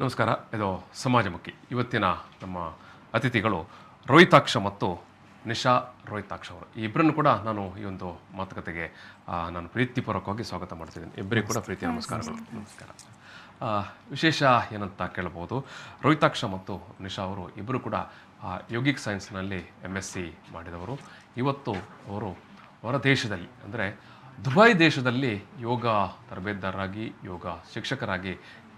ನಮಸ್ಕಾರ ಇದು ಸಮಾಜಮುಖಿ ಇವತ್ತಿನ ನಮ್ಮ ಅತಿಥಿಗಳು ರೋಹಿತಾಕ್ಷ ಮತ್ತು ನಿಶಾ ರೋಹಿತಾಕ್ಷ ಅವರು ಇಬ್ಬರನ್ನು ಕೂಡ ನಾನು ಈ ಒಂದು ಮಾತುಕತೆಗೆ ನಾನು ಪ್ರೀತಿಪೂರ್ವಕವಾಗಿ ಸ್ವಾಗತ ಮಾಡ್ತಿದ್ದೀನಿ ಇಬ್ಬರಿಗೂ ಕೂಡ ಪ್ರೀತಿ ನಮಸ್ಕಾರಗಳು ನಮಸ್ಕಾರ ವಿಶೇಷ ಏನಂತ ಕೇಳ್ಬೋದು ರೋಹಿತಾಕ್ಷ ಮತ್ತು ನಿಶಾ ಅವರು ಇಬ್ಬರು ಕೂಡ ಯೋಗಿಕ್ ಸೈನ್ಸ್ನಲ್ಲಿ ಎಮ್ ಎಸ್ ಸಿ ಮಾಡಿದವರು ಇವತ್ತು ಅವರು ಹೊರ ದೇಶದಲ್ಲಿ ಅಂದರೆ ದುಬೈ ದೇಶದಲ್ಲಿ ಯೋಗ ತರಬೇತುದಾರರಾಗಿ ಯೋಗ ಶಿಕ್ಷಕರಾಗಿ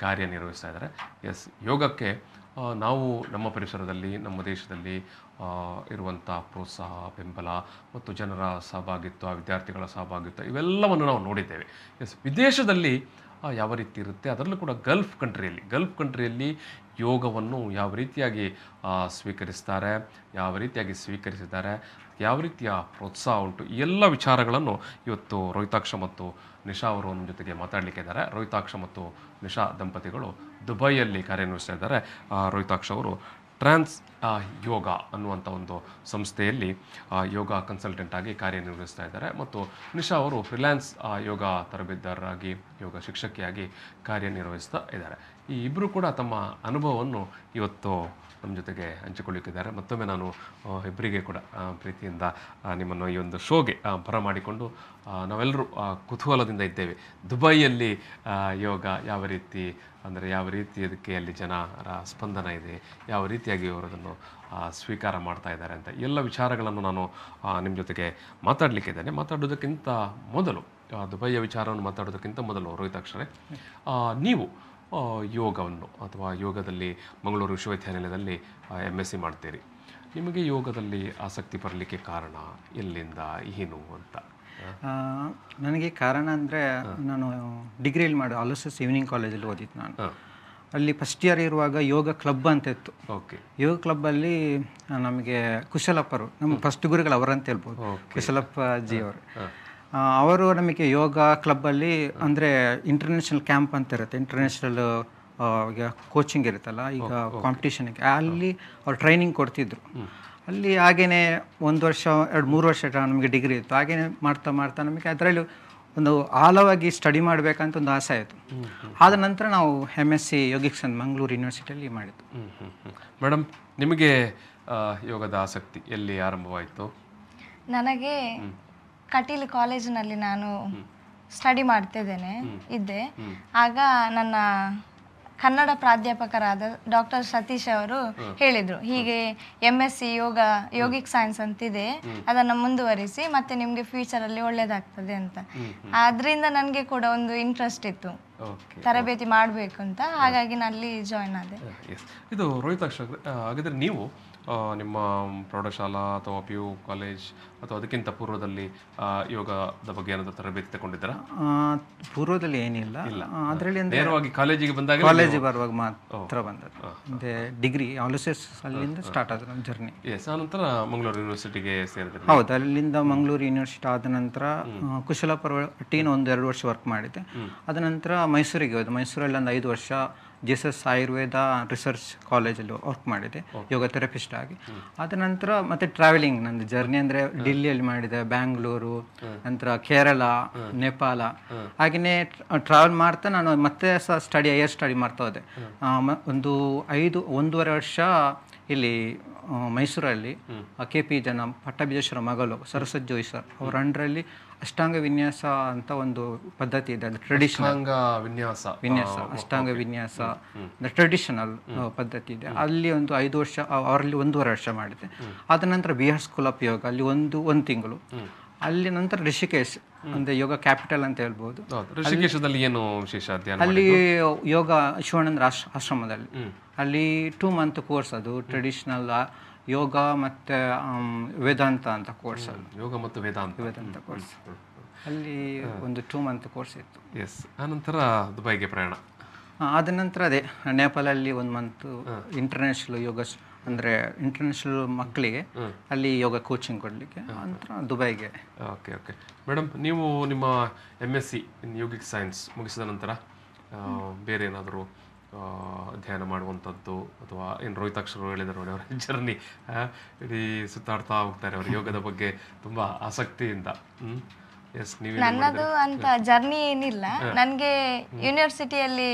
ಕಾರ್ಯನಿರ್ವಹಿಸ್ತಾ ಇದ್ದಾರೆ ಎಸ್ ಯೋಗಕ್ಕೆ ನಾವು ನಮ್ಮ ಪರಿಸರದಲ್ಲಿ ನಮ್ಮ ದೇಶದಲ್ಲಿ ಇರುವಂಥ ಪ್ರೋತ್ಸಾಹ ಬೆಂಬಲ ಮತ್ತು ಜನರ ಸಹಭಾಗಿತ್ವ ವಿದ್ಯಾರ್ಥಿಗಳ ಸಹಭಾಗಿತ್ವ ಇವೆಲ್ಲವನ್ನು ನಾವು ನೋಡಿದ್ದೇವೆ ಎಸ್ ವಿದೇಶದಲ್ಲಿ ಯಾವ ರೀತಿ ಇರುತ್ತೆ ಅದರಲ್ಲೂ ಕೂಡ ಗಲ್ಫ್ ಕಂಟ್ರಿಯಲ್ಲಿ ಗಲ್ಫ್ ಕಂಟ್ರಿಯಲ್ಲಿ ಯೋಗವನ್ನು ಯಾವ ರೀತಿಯಾಗಿ ಸ್ವೀಕರಿಸ್ತಾರೆ ಯಾವ ರೀತಿಯಾಗಿ ಸ್ವೀಕರಿಸಿದ್ದಾರೆ ಯಾವ ರೀತಿಯ ಪ್ರೋತ್ಸಾಹ ಉಂಟು ಎಲ್ಲ ವಿಚಾರಗಳನ್ನು ಇವತ್ತು ರೋಹಿತಾಕ್ಷ ಮತ್ತು ನಿಶಾ ಅವರು ನಮ್ಮ ಜೊತೆಗೆ ಮಾತಾಡಲಿಕ್ಕೆ ಇದ್ದಾರೆ ರೋಹಿತಾಕ್ಷ ಮತ್ತು ನಿಶಾ ದಂಪತಿಗಳು ದುಬೈಯಲ್ಲಿ ಕಾರ್ಯನಿರ್ವಹಿಸ್ತಾ ಇದ್ದಾರೆ ರೋಹಿತಾಕ್ಷ ಅವರು ಟ್ರಾನ್ಸ್ ಯೋಗ ಅನ್ನುವಂಥ ಒಂದು ಸಂಸ್ಥೆಯಲ್ಲಿ ಯೋಗ ಕನ್ಸಲ್ಟೆಂಟ್ ಆಗಿ ಕಾರ್ಯನಿರ್ವಹಿಸ್ತಾ ಇದ್ದಾರೆ ಮತ್ತು ನಿಶಾ ಅವರು ಫ್ರಿಲ್ಯಾನ್ಸ್ ಯೋಗ ತರಬೇತುದಾರರಾಗಿ ಯೋಗ ಶಿಕ್ಷಕಿಯಾಗಿ ಕಾರ್ಯನಿರ್ವಹಿಸ್ತಾ ಇದ್ದಾರೆ ಈ ಇಬ್ಬರು ಕೂಡ ತಮ್ಮ ಅನುಭವವನ್ನು ಇವತ್ತು ನಮ್ಮ ಜೊತೆಗೆ ಹಂಚಿಕೊಳ್ಳಿಕ್ಕಿದ್ದಾರೆ ಮತ್ತೊಮ್ಮೆ ನಾನು ಇಬ್ಬರಿಗೆ ಕೂಡ ಪ್ರೀತಿಯಿಂದ ನಿಮ್ಮನ್ನು ಈ ಒಂದು ಶೋಗೆ ಬರಮಾಡಿಕೊಂಡು ನಾವೆಲ್ಲರೂ ಕುತೂಹಲದಿಂದ ಇದ್ದೇವೆ ದುಬೈಯಲ್ಲಿ ಯೋಗ ಯಾವ ರೀತಿ ಅಂದರೆ ಯಾವ ರೀತಿ ಅದಕ್ಕೆ ಅಲ್ಲಿ ಜನರ ಸ್ಪಂದನ ಇದೆ ಯಾವ ರೀತಿಯಾಗಿ ಅವರು ಅದನ್ನು ಸ್ವೀಕಾರ ಮಾಡ್ತಾ ಇದ್ದಾರೆ ಅಂತ ಎಲ್ಲ ವಿಚಾರಗಳನ್ನು ನಾನು ನಿಮ್ಮ ಜೊತೆಗೆ ಮಾತಾಡಲಿಕ್ಕಿದ್ದೇನೆ ಮಾತಾಡೋದಕ್ಕಿಂತ ಮೊದಲು ದುಬೈಯ ವಿಚಾರವನ್ನು ಮಾತಾಡೋದಕ್ಕಿಂತ ಮೊದಲು ರೋಹಿತಾಕ್ಷರೇ ನೀವು ಯೋಗವನ್ನು ಅಥವಾ ಯೋಗದಲ್ಲಿ ಮಂಗಳೂರು ವಿಶ್ವವಿದ್ಯಾನಿಲಯದಲ್ಲಿ ಎಮ್ ಎಸ್ ಸಿ ಮಾಡ್ತೀರಿ ನಿಮಗೆ ಯೋಗದಲ್ಲಿ ಆಸಕ್ತಿ ಬರಲಿಕ್ಕೆ ಕಾರಣ ಎಲ್ಲಿಂದ ಏನು ಅಂತ ನನಗೆ ಕಾರಣ ಅಂದರೆ ನಾನು ಡಿಗ್ರಿಯಲ್ಲಿ ಮಾಡು ಆಲ್ ಈವ್ನಿಂಗ್ ಕಾಲೇಜಲ್ಲಿ ಓದಿದ್ದು ನಾನು ಅಲ್ಲಿ ಫಸ್ಟ್ ಇಯರ್ ಇರುವಾಗ ಯೋಗ ಕ್ಲಬ್ ಅಂತ ಇತ್ತು ಓಕೆ ಯೋಗ ಕ್ಲಬ್ಬಲ್ಲಿ ನಮಗೆ ಕುಶಲಪ್ಪರು ನಮ್ಮ ಫಸ್ಟ್ ಗುರುಗಳು ಅವರಂತ ಹೇಳ್ಬೋದು ಕುಶಲಪ್ಪ ಜಿ ಅವರು ಅವರು ನಮಗೆ ಯೋಗ ಕ್ಲಬ್ಬಲ್ಲಿ ಅಂದರೆ ಇಂಟರ್ನ್ಯಾಷನಲ್ ಕ್ಯಾಂಪ್ ಅಂತ ಇರುತ್ತೆ ಇಂಟರ್ನ್ಯಾಷನಲ್ ಕೋಚಿಂಗ್ ಇರುತ್ತಲ್ಲ ಈಗ ಕಾಂಪಿಟೇಷನ್ಗೆ ಅಲ್ಲಿ ಅವ್ರು ಟ್ರೈನಿಂಗ್ ಕೊಡ್ತಿದ್ರು ಅಲ್ಲಿ ಹಾಗೆಯೇ ಒಂದು ವರ್ಷ ಎರಡು ಮೂರು ವರ್ಷ ನಮಗೆ ಡಿಗ್ರಿ ಇತ್ತು ಹಾಗೆಯೇ ಮಾಡ್ತಾ ಮಾಡ್ತಾ ನಮಗೆ ಅದರಲ್ಲಿ ಒಂದು ಆಳವಾಗಿ ಸ್ಟಡಿ ಮಾಡಬೇಕಂತ ಒಂದು ಆಸೆ ಆಯಿತು ಆದ ನಂತರ ನಾವು M S C yogics Mangaluru ಯೂನಿವರ್ಸಿಟಿಯಲ್ಲಿ ಮಾಡಿದ್ದು ಮೇಡಮ್ ನಿಮಗೆ ಯೋಗದ ಆಸಕ್ತಿ ಎಲ್ಲಿ ಆರಂಭವಾಯಿತು ನನಗೆ ಕಟೀಲ್ ಕಾಲೇಜಿನಲ್ಲಿ ನಾನು ಸ್ಟಡಿ ಮಾಡ್ತಿದ್ದೇನೆ ಇದ್ದೆ ಆಗ ನನ್ನ ಕನ್ನಡ ಪ್ರಾಧ್ಯಾಪಕರಾದ ಡಾಕ್ಟರ್ ಸತೀಶ್ ಅವರು ಹೇಳಿದರು ಹೀಗೆ M S C yoga yogic science ಅಂತಿದೆ ಅದನ್ನು ಮುಂದುವರಿಸಿ ಮತ್ತೆ ನಿಮಗೆ ಫ್ಯೂಚರಲ್ಲಿ ಒಳ್ಳೇದಾಗ್ತದೆ ಅಂತ ಅದರಿಂದ ನನಗೆ ಕೂಡ ಒಂದು ಇಂಟ್ರೆಸ್ಟ್ ಇತ್ತು ತರಬೇತಿ ಮಾಡಬೇಕು ಅಂತ ಹಾಗಾಗಿ ನಾನು ಅಲ್ಲಿ ಜಾಯ್ನ್ ಆದೆ ಇದು ರೋಹಿತಾಕ್ಷ ಹಾಗಾದರೆ ನೀವು ನಿಮ್ಮ ಪ್ರೌಢಶಾಲಾ ಅಥವಾ ಪಿ ಯು ಕಾಲೇಜ್ ಅಥವಾ ಅದಕ್ಕಿಂತ ಪೂರ್ವದಲ್ಲಿ ಯೋಗದ ಬಗ್ಗೆ ಏನಾದರೂ ತರಬೇತಿ ತಗೊಂಡಿದ್ದರ ಪೂರ್ವದಲ್ಲಿ ಏನಿಲ್ಲ ಇಲ್ಲ ಅದರಲ್ಲಿ ನೇರವಾಗಿ ಕಾಲೇಜಿಗೆ ಬಂದಾಗ ಕಾಲೇಜಿಗೆ ಬರುವಾಗ ಮಾತ್ರ ಬಂದದ್ದು ಡಿಗ್ರಿ ಆಲೋಸೆಸ್ ಅಲ್ಲಿಂದ ಸ್ಟಾರ್ಟ್ ಆದ ನಮ್ಮ ಜರ್ನಿ ಎಸ್ ಆನಂತರ ಮಂಗಳೂರು ಯೂನಿವರ್ಸಿಟಿಗೆ ಸೇರಿದೆ ಹೌದು ಅಲ್ಲಿಂದ ಮಂಗಳೂರು ಯೂನಿವರ್ಸಿಟಿ ಆದ ನಂತರ ಕುಶಲ ಪರ್ವ ಟೀನ್ ಒಂದು ಎರಡು ವರ್ಷ ವರ್ಕ್ ಮಾಡಿದ್ದೆ ಅದ ನಂತರ ಮೈಸೂರಿಗೆ ಹೋದೆ ಮೈಸೂರಲ್ಲಿ ಒಂದು ಐದು ವರ್ಷ ಜಿ ಆಯುರ್ವೇದ ರಿಸರ್ಚ್ ಕಾಲೇಜಲ್ಲಿ ವರ್ಕ್ ಮಾಡಿದೆ ಯೋಗ ಥೆರಪಿಸ್ಟ್ ಆಗಿ ಅದ ನಂತರ ಮತ್ತೆ ಟ್ರಾವೆಲಿಂಗ್ ನಂದು ಜರ್ನಿ ಅಂದರೆ ಡೆಲ್ಲಿಯಲ್ಲಿ ಮಾಡಿದೆ ಬ್ಯಾಂಗ್ಳೂರು ನಂತರ ಕೇರಳ ನೇಪಾಳ ಹಾಗೆಯೇ ಟ್ರಾವೆಲ್ ಮಾಡ್ತಾ ನಾನು ಮತ್ತೆ ಸಹ ಸ್ಟಡಿ ಹೈಯರ್ ಸ್ಟಡಿ ಮಾಡ್ತಾ ಹೋದೆ ಒಂದು ಐದು ಒಂದೂವರೆ ವರ್ಷ ಇಲ್ಲಿ ಮೈಸೂರಲ್ಲಿ ಕೆ ಪಿ ಜನ ಪಟ್ಟಭಿಜೇಶ್ವರ ಮಗಳು ಸರಸ್ವತ್ ಜೋಯಿ ಸರ್ ಅವ್ರ ಅಂಡ್ರಲ್ಲಿ ಅಷ್ಟಾಂಗ ವಿನ್ಯಾಸ ಅಂತ ಒಂದು ಪದ್ಧತಿ ಇದೆ ಅಂದ್ರೆ ಟ್ರೆಡಿಷನಲ್ ವಿನ್ಯಾಸ ವಿನ್ಯಾಸ ಅಷ್ಟಾಂಗ ವಿನ್ಯಾಸ ಟ್ರೆಡಿಷನಲ್ ಪದ್ಧತಿ ಇದೆ ಅಲ್ಲಿ ಒಂದು ಐದು ವರ್ಷ ಅವರಲ್ಲಿ ಒಂದೂವರೆ ವರ್ಷ ಮಾಡಿದೆ ಅದ ನಂತರ ಬಿಹಾರ್ ಸ್ಕೂಲ್ ಆಫ್ ಯೋಗ ಅಲ್ಲಿ ಒಂದು ಒಂದು ತಿಂಗಳು ಅಲ್ಲಿ ನಂತರ ಋಷಿಕೇಶ್ ಅಂದ್ರೆ ಯೋಗ ಕ್ಯಾಪಿಟಲ್ ಅಂತ ಹೇಳ್ಬೋದು ಋಷಿಕೇಶದಲ್ಲಿ ಏನು ವಿಶೇಷ ಅಧ್ಯಯನ ಅಲ್ಲಿ ಯೋಗ ಶಿವಾನಂದ ಆಶ್ರಮದಲ್ಲಿ ಅಲ್ಲಿ ಟೂ ಮಂತ್ ಕೋರ್ಸ್ ಅದು ಟ್ರೆಡಿಷನಲ್ ಯೋಗ ಮತ್ತೆ ವೇದಾಂತ ಅಂತ ಕೋರ್ಸ್ ಅದು ಯೋಗ ಮತ್ತು ವೇದಾಂತ ವೇದಾಂತ ಕೋರ್ಸ್ ಅಲ್ಲಿ ಒಂದು ಟೂ ಮಂತ್ ಕೋರ್ಸ್ ಇತ್ತು ಎಸ್ ಆನಂತರ ದುಬೈಗೆ ಪ್ರಯಾಣ ಆದ ನಂತರ ಅದೇ ನೇಪಾಳಲ್ಲಿ ಒಂದು ಮಂತ್ ಇಂಟರ್ನ್ಯಾಷನಲ್ ಯೋಗ ಅಂದರೆ ಇಂಟರ್ನ್ಯಾಷನಲ್ ಮಕ್ಕಳಿಗೆ ಅಲ್ಲಿ ಯೋಗ ಕೋಚಿಂಗ್ ಕೊಡಲಿಕ್ಕೆ ನಂತರ ದುಬೈಗೆ ಓಕೆ ಓಕೆ ಮೇಡಮ್ ನೀವು ನಿಮ್ಮ M S C in yogic science ಮುಗಿಸಿದ ನಂತರ ಬೇರೆ ಏನಾದರೂ ಧ್ಯಾನ ಮಾಡುವಂಥದ್ದು ಅಥವಾ ಏನು ರೋಹಿತಾಕ್ಷರು ಹೇಳಿದ್ರು ನೋಡಿ ಅವರ ಜರ್ನಿ ಇಡೀ ಸುತ್ತಾಡ್ತಾ ಹೋಗ್ತಾರೆ ಅವರು ಯೋಗದ ಬಗ್ಗೆ ತುಂಬ ಆಸಕ್ತಿಯಿಂದ ಹ್ಞೂ ನನ್ನದು ಅಂತ ಜರ್ನಿ ಏನಿಲ್ಲ ನನಗೆ ಯೂನಿವರ್ಸಿಟಿಯಲ್ಲಿ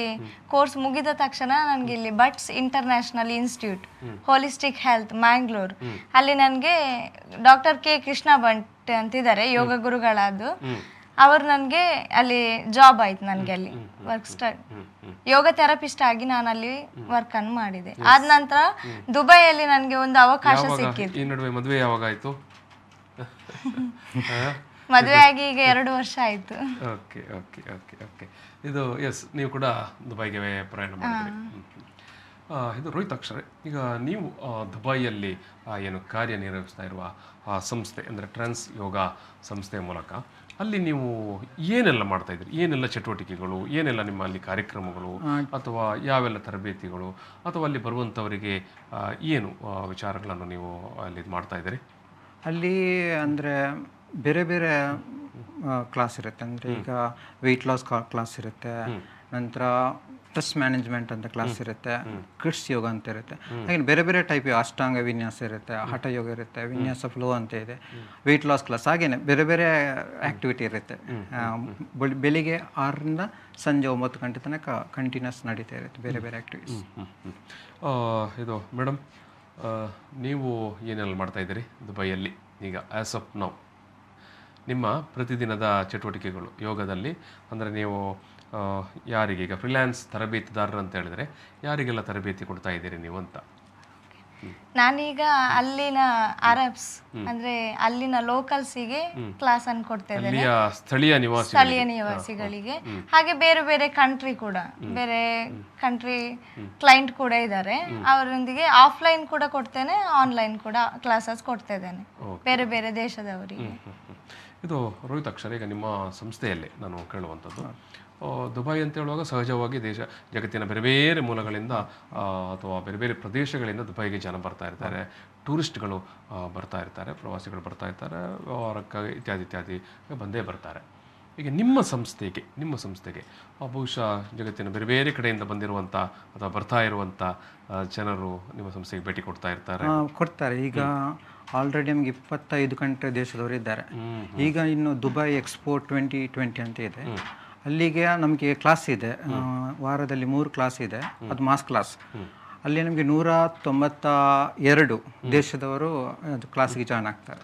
ಕೋರ್ಸ್ ಮುಗಿದ ತಕ್ಷಣ ನನಗೆ ಇಲ್ಲಿ ಬಟ್ಸ್ international institute holistic health Mangalore ಅಲ್ಲಿ ನನಗೆ ಡಾಕ್ಟರ್ ಕೆ ಕೃಷ್ಣ ಭಟ್ ಅಂತಿದ್ದಾರೆ ಯೋಗ ಗುರುಗಳದ್ದು ಅವರು ನನಗೆ ಅಲ್ಲಿ ಜಾಬ್ ಆಯ್ತು ನನಗೆ ಅಲ್ಲಿ ವರ್ಕ್ ಸ್ಟಾರ್ಟ್ ಯೋಗ ಥೆರಪಿಸ್ಟ್ ಆಗಿ ನಾನು ಅಲ್ಲಿ ವರ್ಕ್ ಅನ್ನು ಮಾಡಿದೆ ಆದ ನಂತರ ದುಬೈಯಲ್ಲಿ ನನಗೆ ಒಂದು ಅವಕಾಶ ಸಿಕ್ಕಿತ್ತು ಈ ನಡುವೆ ಯಾವಾಗ ಮದುವೆ ಆಗಿ ಈಗ ಎರಡು ವರ್ಷ ಆಯ್ತು ಓಕೆ ಓಕೆ ಓಕೆ ಓಕೆ ಇದು ಎಸ್ ನೀವು ಕೂಡ ದುಬೈಗೆ ಪ್ರಯಾಣ ಮಾಡಿದ್ರಿ ಇದು ರೋಹಿತ್ ಅಕ್ಷರ ಈಗ ನೀವು ದುಬೈಯಲ್ಲಿ ಏನು ಕಾರ್ಯನಿರ್ವಹಿಸ್ತಾ ಇರುವ ಆ ಸಂಸ್ಥೆ ಅಂದರೆ ಟ್ರಾನ್ಸ್ ಯೋಗ ಸಂಸ್ಥೆ ಮೂಲಕ ಅಲ್ಲಿ ನೀವು ಏನೆಲ್ಲ ಮಾಡ್ತಾ ಇದ್ರಿ ಏನೆಲ್ಲ ಚಟುವಟಿಕೆಗಳು ಏನೆಲ್ಲ ನಿಮ್ಮ ಅಲ್ಲಿ ಕಾರ್ಯಕ್ರಮಗಳು ಅಥವಾ ಯಾವೆಲ್ಲ ತರಬೇತಿಗಳು ಅಥವಾ ಅಲ್ಲಿ ಬರುವಂಥವರಿಗೆ ಏನು ವಿಚಾರಗಳನ್ನು ನೀವು ಅಲ್ಲಿ ಮಾಡ್ತಾ ಇದ್ದೀರಿ ಅಲ್ಲಿ ಅಂದರೆ ಬೇರೆ ಬೇರೆ ಕ್ಲಾಸ್ ಇರುತ್ತೆ ಅಂದರೆ ಈಗ ವೆಯ್ಟ್ ಲಾಸ್ ಕ್ಲಾಸ್ ಇರುತ್ತೆ ನಂತರ ಸ್ಟ್ರೆಸ್ ಮ್ಯಾನೇಜ್ಮೆಂಟ್ ಅಂತ ಕ್ಲಾಸ್ ಇರುತ್ತೆ ಕ್ರಿಟ್ಸ್ ಯೋಗ ಅಂತ ಇರುತ್ತೆ ಹಾಗೆ ಬೇರೆ ಬೇರೆ ಟೈಪ್ ಅಷ್ಟಾಂಗ ವಿನ್ಯಾಸ ಇರುತ್ತೆ ಹಠ ಯೋಗ ಇರುತ್ತೆ ವಿನ್ಯಾಸ ಫ್ಲೋ ಅಂತ ಇದೆ ವೆಯ್ಟ್ ಲಾಸ್ ಕ್ಲಾಸ್ ಹಾಗೇನೆ ಬೇರೆ ಬೇರೆ ಆ್ಯಕ್ಟಿವಿಟಿ ಇರುತ್ತೆ ಬೆಳಿಗ್ಗೆ ಆರರಿಂದ ಸಂಜೆ ಒಂಬತ್ತು ಗಂಟೆ ತನಕ ಕಂಟಿನ್ಯೂಸ್ ನಡೀತಾ ಇರುತ್ತೆ ಬೇರೆ ಬೇರೆ ಆ್ಯಕ್ಟಿವಿಟೀಸ್ ಇದು ಮೇಡಮ್ ನೀವು ಏನೆಲ್ಲ ಮಾಡ್ತಾ ಇದ್ದೀರಿ ದುಬೈಯಲ್ಲಿ ಈಗ ಆಸ್ ಆಫ್ ನೌ ನಿಮ್ಮ ಪ್ರತಿದಿನದ ಚಟುವಟಿಕೆಗಳು ಯೋಗದಲ್ಲಿ ಅಂದರೆ ನೀವು ಯಾರಿಗೆ ಈಗ ತರಬೇತಿದಾರರು ಅಂತ ಹೇಳಿದರೆ ಯಾರಿಗೆಲ್ಲ ತರಬೇತಿ ಕೊಡ್ತಾ ಇದ್ದೀರಿ ನೀವು ಅಂತ ನಾನೀಗ ಅಲ್ಲಿನ ಅರಬ್ಸ್ ಅಂದ್ರೆ ಅಲ್ಲಿನ ಲೋಕಲ್ಸಿಗೆ ಕ್ಲಾಸ್ ಅನ್ನು ಕೊಡ್ತಾ ಇದ್ದೇನೆ ಸ್ಥಳೀಯ ನಿವಾಸಿಗಳಿಗೆ ಹಾಗೆ ಬೇರೆ ಬೇರೆ ಕಂಟ್ರಿ ಕೂಡ ಬೇರೆ ಕಂಟ್ರಿ ಕ್ಲೈಂಟ್ ಕೂಡ ಇದ್ದಾರೆ ಅವರೊಂದಿಗೆ ಆಫ್ಲೈನ್ ಕೂಡ ಕೊಡ್ತೇನೆ ಆನ್ಲೈನ್ ಕೂಡ ಕ್ಲಾಸಸ್ ಕೊಡ್ತಾ ಇದ್ದೇನೆ ಬೇರೆ ಬೇರೆ ದೇಶದವರಿಗೆ ಇದು ರೋಹಿತ್ ಅಕ್ಷರ ಈಗ ನಿಮ್ಮ ಸಂಸ್ಥೆಯಲ್ಲಿ ನಾನು ಕೇಳುವಂಥದ್ದು ದುಬೈ ಅಂತ ಹೇಳುವಾಗ ಸಹಜವಾಗಿ ದೇಶ ಜಗತ್ತಿನ ಬೇರೆ ಬೇರೆ ಮೂಲಗಳಿಂದ ಅಥವಾ ಬೇರೆ ಬೇರೆ ಪ್ರದೇಶಗಳಿಂದ ದುಬೈಗೆ ಜನ ಬರ್ತಾ ಇರ್ತಾರೆ ಟೂರಿಸ್ಟ್ಗಳು ಬರ್ತಾ ಇರ್ತಾರೆ ಪ್ರವಾಸಿಗಳು ಬರ್ತಾ ಇರ್ತಾರೆ ವ್ಯವಹಾರಕ್ಕಾಗಿ ಇತ್ಯಾದಿ ಇತ್ಯಾದಿ ಬಂದೇ ಬರ್ತಾರೆ ಈಗ ನಿಮ್ಮ ಸಂಸ್ಥೆಗೆ ನಿಮ್ಮ ಸಂಸ್ಥೆಗೆ ಬಹುಶಃ ಜಗತ್ತಿನ ಬೇರೆ ಬೇರೆ ಕಡೆಯಿಂದ ಬಂದಿರುವಂಥ ಅಥವಾ ಬರ್ತಾ ಇರುವಂಥ ಜನರು ನಿಮ್ಮ ಸಂಸ್ಥೆಗೆ ಭೇಟಿ ಕೊಡ್ತಾ ಇರ್ತಾರೆ ಕೊಡ್ತಾರೆ ಈಗ ಆಲ್ರೆಡಿ ನಮ್ಗೆ ಇಪ್ಪತ್ತೈದು ಗಂಟೆ ದೇಶದವರು ಇದ್ದಾರೆ ಈಗ ಇನ್ನು ದುಬೈ ಎಕ್ಸ್ಪೋ ಟ್ವೆಂಟಿ ಟ್ವೆಂಟಿ ಅಂತ ಇದೆ ಅಲ್ಲಿಗೆ ನಮಗೆ ಕ್ಲಾಸ್ ಇದೆ ವಾರದಲ್ಲಿ ಮೂರು ಕ್ಲಾಸ್ ಇದೆ ಅದು ಮಾಸ್ ಕ್ಲಾಸ್ ಅಲ್ಲಿ ನಮಗೆ ನೂರ ತೊಂಬತ್ತ ಎರಡು ದೇಶದವರು ಅದು ಕ್ಲಾಸ್ಗೆ ಜಾಯ್ನ್ ಆಗ್ತಾರೆ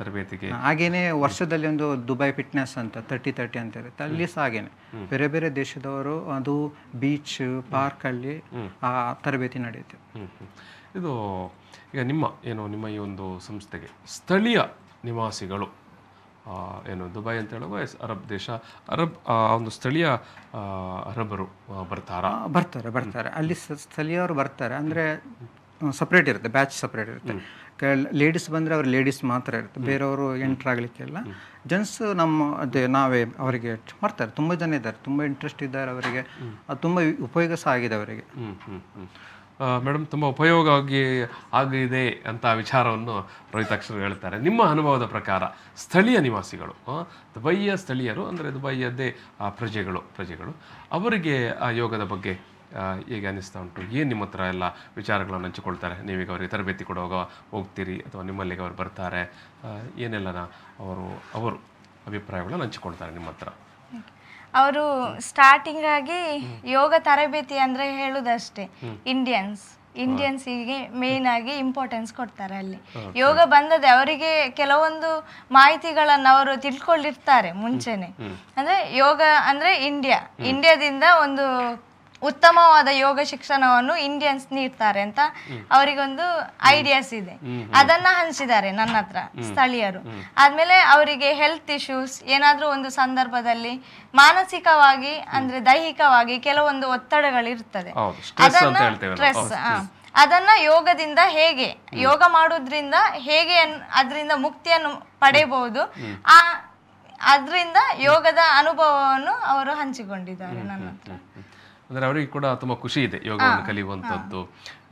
ತರಬೇತಿಗೆ ಹಾಗೇನೆ ವರ್ಷದಲ್ಲಿ ಒಂದು ದುಬೈ ಫಿಟ್ನೆಸ್ ಅಂತ ತರ್ಟಿ ತರ್ಟಿ ಅಂತ ಇರುತ್ತೆ ಅಲ್ಲಿ ಸಹ ಹಾಗೇನೆ ಬೇರೆ ಬೇರೆ ದೇಶದವರು ಅದು ಬೀಚ್ ಪಾರ್ಕ್ ಅಲ್ಲಿ ಆ ತರಬೇತಿ ನಡೆಯುತ್ತೆ ಇದು ಈಗ ನಿಮ್ಮ ಏನು ನಿಮ್ಮ ಈ ಒಂದು ಸಂಸ್ಥೆಗೆ ಸ್ಥಳೀಯ ನಿವಾಸಿಗಳು ಏನು ದುಬೈ ಅಂತ ಹೇಳುವ ಎಸ್ ಅರಬ್ ದೇಶ ಅರಬ್ ಒಂದು ಸ್ಥಳೀಯ ಅರಬರು ಬರ್ತಾರಾ ಬರ್ತಾರೆ ಬರ್ತಾರೆ ಅಲ್ಲಿ ಸ್ಥಳೀಯವರು ಬರ್ತಾರೆ ಅಂದರೆ ಸಪ್ರೇಟ್ ಇರುತ್ತೆ ಬ್ಯಾಚ್ ಸಪ್ರೇಟ್ ಇರುತ್ತೆ ಲೇಡೀಸ್ ಬಂದರೆ ಅವ್ರು ಲೇಡೀಸ್ ಮಾತ್ರ ಇರುತ್ತೆ ಬೇರೆಯವರು ಎಂಟ್ರ್ ಆಗಲಿಕ್ಕೆಲ್ಲ ಜೆಂಟ್ಸ್ ನಮ್ಮ ಅದೇ ನಾವೇ ಅವರಿಗೆ ಮಾಡ್ತಾರೆ ತುಂಬ ಜನ ಇದ್ದಾರೆ ತುಂಬ ಇಂಟ್ರೆಸ್ಟ್ ಇದ್ದಾರೆ ಅವರಿಗೆ ಅದು ತುಂಬ ಉಪಯೋಗ ಸಹ ಆಗಿದೆ ಅವರಿಗೆ ಹ್ಞೂ ಹ್ಞೂ ಹ್ಞೂ ಮೇಡಮ್ ತುಂಬ ಉಪಯೋಗ ಆಗಿ ಆಗಿದೆ ಅಂತ ವಿಚಾರವನ್ನು ರೋಹಿತಾಕ್ಷರು ಹೇಳ್ತಾರೆ ನಿಮ್ಮ ಅನುಭವದ ಪ್ರಕಾರ ಸ್ಥಳೀಯ ನಿವಾಸಿಗಳು ದುಬೈಯ ಸ್ಥಳೀಯರು ಅಂದರೆ ದುಬೈಯದ್ದೇ ಪ್ರಜೆಗಳು ಪ್ರಜೆಗಳು ಅವರಿಗೆ ಆ ಯೋಗದ ಬಗ್ಗೆ ಹೇಗೆ ಅನ್ನಿಸ್ತಾ ಉಂಟು ಏನು ನಿಮ್ಮ ಹತ್ರ ಎಲ್ಲ ವಿಚಾರಗಳನ್ನು ಹಂಚಿಕೊಳ್ತಾರೆ ನೀವೀಗ ಅವರಿಗೆ ತರಬೇತಿ ಕೊಡುವಾಗ ಹೋಗ್ತೀರಿ ಅಥವಾ ನಿಮ್ಮಲ್ಲಿಗೆ ಅವರು ಬರ್ತಾರೆ ಏನೆಲ್ಲನ ಅವರು ಅವರು ಅಭಿಪ್ರಾಯಗಳನ್ನು ಹಂಚಿಕೊಳ್ತಾರೆ ನಿಮ್ಮ ಹತ್ರ ಅವರು ಸ್ಟಾರ್ಟಿಂಗ್ ಆಗಿ ಯೋಗ ತರಬೇತಿ ಅಂದ್ರೆ ಹೇಳುದಷ್ಟೇ ಇಂಡಿಯನ್ಸ್ ಇಂಡಿಯನ್ಸ್ ಗೆ ಮೇನ್ ಆಗಿ ಇಂಪಾರ್ಟೆನ್ಸ್ ಕೊಡ್ತಾರೆ ಅಲ್ಲಿ ಯೋಗ ಬಂದದೆ ಅವರಿಗೆ ಕೆಲವೊಂದು ಮಾಹಿತಿಗಳನ್ನು ಅವರು ತಿಳ್ಕೊಂಡಿರ್ತಾರೆ ಮುಂಚೆನೆ ಅಂದ್ರೆ ಯೋಗ ಅಂದ್ರೆ ಇಂಡಿಯಾ ಇಂಡಿಯಾದಿಂದ ಒಂದು ಉತ್ತಮವಾದ ಯೋಗ ಶಿಕ್ಷಣವನ್ನು ಇಂಡಿಯನ್ಸ್ ನೀಡ್ತಾರೆ ಅಂತ ಅವರಿಗೊಂದು ಐಡಿಯಾಸ್ ಇದೆ ಅದನ್ನ ಹಂಚಿದ್ದಾರೆ ನನ್ನ ಹತ್ರ ಸ್ಥಳೀಯರು ಆದ್ಮೇಲೆ ಅವರಿಗೆ ಹೆಲ್ತ್ ಇಶ್ಯೂಸ್ ಏನಾದ್ರೂ ಒಂದು ಸಂದರ್ಭದಲ್ಲಿ ಮಾನಸಿಕವಾಗಿ ಅಂದ್ರೆ ದೈಹಿಕವಾಗಿ ಕೆಲವೊಂದು ಒತ್ತಡಗಳಿರ್ತದೆ ಅದನ್ನ ಸ್ಟ್ರೆಸ್ ಅದನ್ನ ಯೋಗದಿಂದ ಹೇಗೆ ಯೋಗ ಮಾಡೋದ್ರಿಂದ ಹೇಗೆ ಅದರಿಂದ ಮುಕ್ತಿಯನ್ನು ಪಡೆಯಬಹುದು ಆ ಅದರಿಂದ ಯೋಗದ ಅನುಭವವನ್ನು ಅವರು ಹಂಚಿಕೊಂಡಿದ್ದಾರೆ ನನ್ನ ಹತ್ರ ಅಂದರೆ ಅವರಿಗೆ ಕೂಡ ತುಂಬ ಖುಷಿ ಇದೆ ಯೋಗವನ್ನು ಕಲಿಯುವಂಥದ್ದು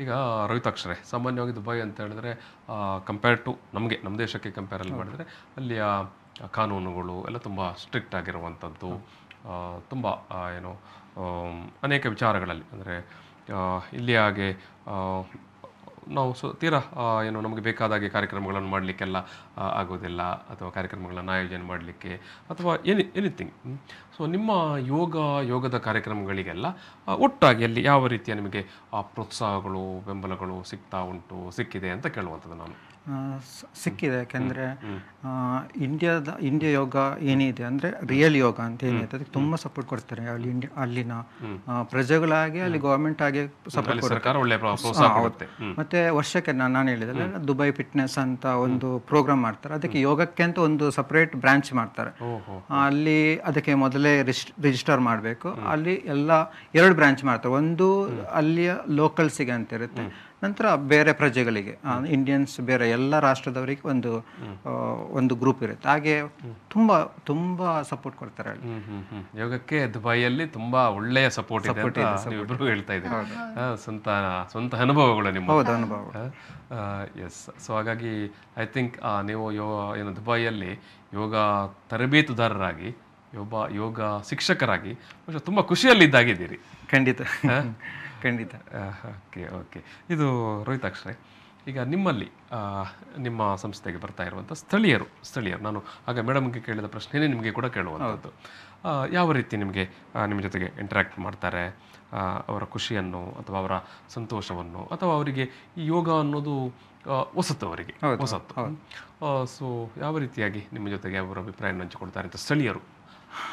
ಈಗ ರೋಹಿತಾಕ್ಷರೇ ಸಾಮಾನ್ಯವಾಗಿ ದುಬೈ ಅಂತ ಹೇಳಿದ್ರೆ ಕಂಪೇರ್ ಟು ನಮಗೆ ನಮ್ಮ ದೇಶಕ್ಕೆ ಕಂಪೇರಲ್ಲಿ ಮಾಡಿದರೆ ಅಲ್ಲಿಯ ಕಾನೂನುಗಳು ಎಲ್ಲ ತುಂಬ ಸ್ಟ್ರಿಕ್ಟ್ ಆಗಿರುವಂಥದ್ದು ತುಂಬ ಏನು ಅನೇಕ ವಿಚಾರಗಳಲ್ಲಿ ಅಂದರೆ ಇಲ್ಲಿ ಹಾಗೆ ನಾವು ಸೊ ತೀರಾ ಏನು ನಮಗೆ ಬೇಕಾದಾಗೆ ಕಾರ್ಯಕ್ರಮಗಳನ್ನು ಮಾಡಲಿಕ್ಕೆಲ್ಲ ಆಗೋದಿಲ್ಲ ಅಥವಾ ಕಾರ್ಯಕ್ರಮಗಳನ್ನು ಆಯೋಜನೆ ಮಾಡಲಿಕ್ಕೆ ಅಥವಾ ಎನಿ ಎನಿಥಿಂಗ್ ಸೊ ನಿಮ್ಮ ಯೋಗ ಯೋಗದ ಕಾರ್ಯಕ್ರಮಗಳಿಗೆಲ್ಲ ಒಟ್ಟಾಗಿ ಅಲ್ಲಿ ಯಾವ ರೀತಿಯ ನಿಮಗೆ ಪ್ರೋತ್ಸಾಹಗಳು ಬೆಂಬಲಗಳು ಸಿಗ್ತಾ ಉಂಟು ಸಿಕ್ಕಿದೆ ಅಂತ ಕೇಳುವಂಥದ್ದು ನಾನು ಸಿಕ್ಕಿದೆ ಯಾಕೆಂದರೆ ಇಂಡಿಯಾದ ಇಂಡಿಯಾ ಯೋಗ ಏನಿದೆ ಅಂದರೆ ರಿಯಲ್ ಯೋಗ ಅಂತ ಏನಿದೆ ಅದಕ್ಕೆ ತುಂಬ ಸಪೋರ್ಟ್ ಕೊಡ್ತಾರೆ ಅಲ್ಲಿ ಇಂಡಿಯಾ ಅಲ್ಲಿನ ಪ್ರಜೆಗಳಾಗಿ ಅಲ್ಲಿ ಗೌರ್ಮೆಂಟ್ ಆಗಿ ಸಪೋರ್ಟ್ ಕೊಡ್ತಾರೆ ಮತ್ತೆ ವರ್ಷಕ್ಕೆ ನಾನು ಹೇಳಿದ್ರೆ ದುಬೈ ಫಿಟ್ನೆಸ್ ಅಂತ ಒಂದು ಪ್ರೋಗ್ರಾಮ್ ಮಾಡ್ತಾರೆ ಅದಕ್ಕೆ ಯೋಗಕ್ಕೆ ಅಂತ ಒಂದು ಸಪ್ರೇಟ್ ಬ್ರಾಂಚ್ ಮಾಡ್ತಾರೆ ಅಲ್ಲಿ ಅದಕ್ಕೆ ಮೊದಲೇ ರಿಜಿಸ್ಟರ್ ಮಾಡಬೇಕು ಅಲ್ಲಿ ಎಲ್ಲ ಎರಡು ಬ್ರಾಂಚ್ ಮಾಡ್ತಾರೆ ಒಂದು ಅಲ್ಲಿಯ ಲೋಕಲ್ಸಿಗೆ ಅಂತ ಇರುತ್ತೆ ನಂತರ ಬೇರೆ ಪ್ರಜೆಗಳಿಗೆ ಇಂಡಿಯನ್ಸ್ ಬೇರೆ ಎಲ್ಲ ರಾಷ್ಟ್ರದವರಿಗೆ ಒಂದು ಒಂದು ಗ್ರೂಪ್ ಇರುತ್ತೆ ಹಾಗೆ ತುಂಬ ತುಂಬ ಸಪೋರ್ಟ್ ಕೊಡ್ತಾರೆ ಯೋಗಕ್ಕೆ ದುಬೈಯಲ್ಲಿ ತುಂಬ ಒಳ್ಳೆಯ ಸಪೋರ್ಟ್ ಇದೆ ಹೇಳ್ತಾ ಇದ್ದೀರಿ ಸ್ವಂತ ಸ್ವಂತ ಅನುಭವಗಳು ನಿಮ್ಮ ಹೌದು ಅನುಭವ ಎಸ್ ಸೊ ಹಾಗಾಗಿ ಐ ಥಿಂಕ್ ನೀವು ಯೋ ಏನು ದುಬೈಯಲ್ಲಿ ಯೋಗ ತರಬೇತುದಾರರಾಗಿ ಯೋಗ ಯೋಗ ಶಿಕ್ಷಕರಾಗಿ ತುಂಬ ಖುಷಿಯಲ್ಲಿದ್ದಾಗಿದ್ದೀರಿ ಖಂಡಿತ ಖಂಡಿತ ಓಕೆ ಓಕೆ ಇದು ರೋಹಿತಾಕ್ಷರೇ ಈಗ ನಿಮ್ಮಲ್ಲಿ ನಿಮ್ಮ ಸಂಸ್ಥೆಗೆ ಬರ್ತಾ ಇರುವಂಥ ಸ್ಥಳೀಯರು ಸ್ಥಳೀಯರು ನಾನು ಆಗ ಮೇಡಮ್ಗೆ ಕೇಳಿದ ಪ್ರಶ್ನೆಯೇ ನಿಮಗೆ ಕೂಡ ಕೇಳುವಂಥದ್ದು ಯಾವ ರೀತಿ ನಿಮಗೆ ನಿಮ್ಮ ಜೊತೆಗೆ ಇಂಟ್ರ್ಯಾಕ್ಟ್ ಮಾಡ್ತಾರೆ ಅವರ ಖುಷಿಯನ್ನು ಅಥವಾ ಅವರ ಸಂತೋಷವನ್ನು ಅಥವಾ ಅವರಿಗೆ ಈ ಯೋಗ ಅನ್ನೋದು ಹೊಸತು ಅವರಿಗೆ ಹೊಸತು ಸೊ ಯಾವ ರೀತಿಯಾಗಿ ನಿಮ್ಮ ಜೊತೆಗೆ ಅವರ ಅಭಿಪ್ರಾಯವನ್ನು ಹಂಚಿಕೊಡ್ತಾರೆ ಅಂತ ಸ್ಥಳೀಯರು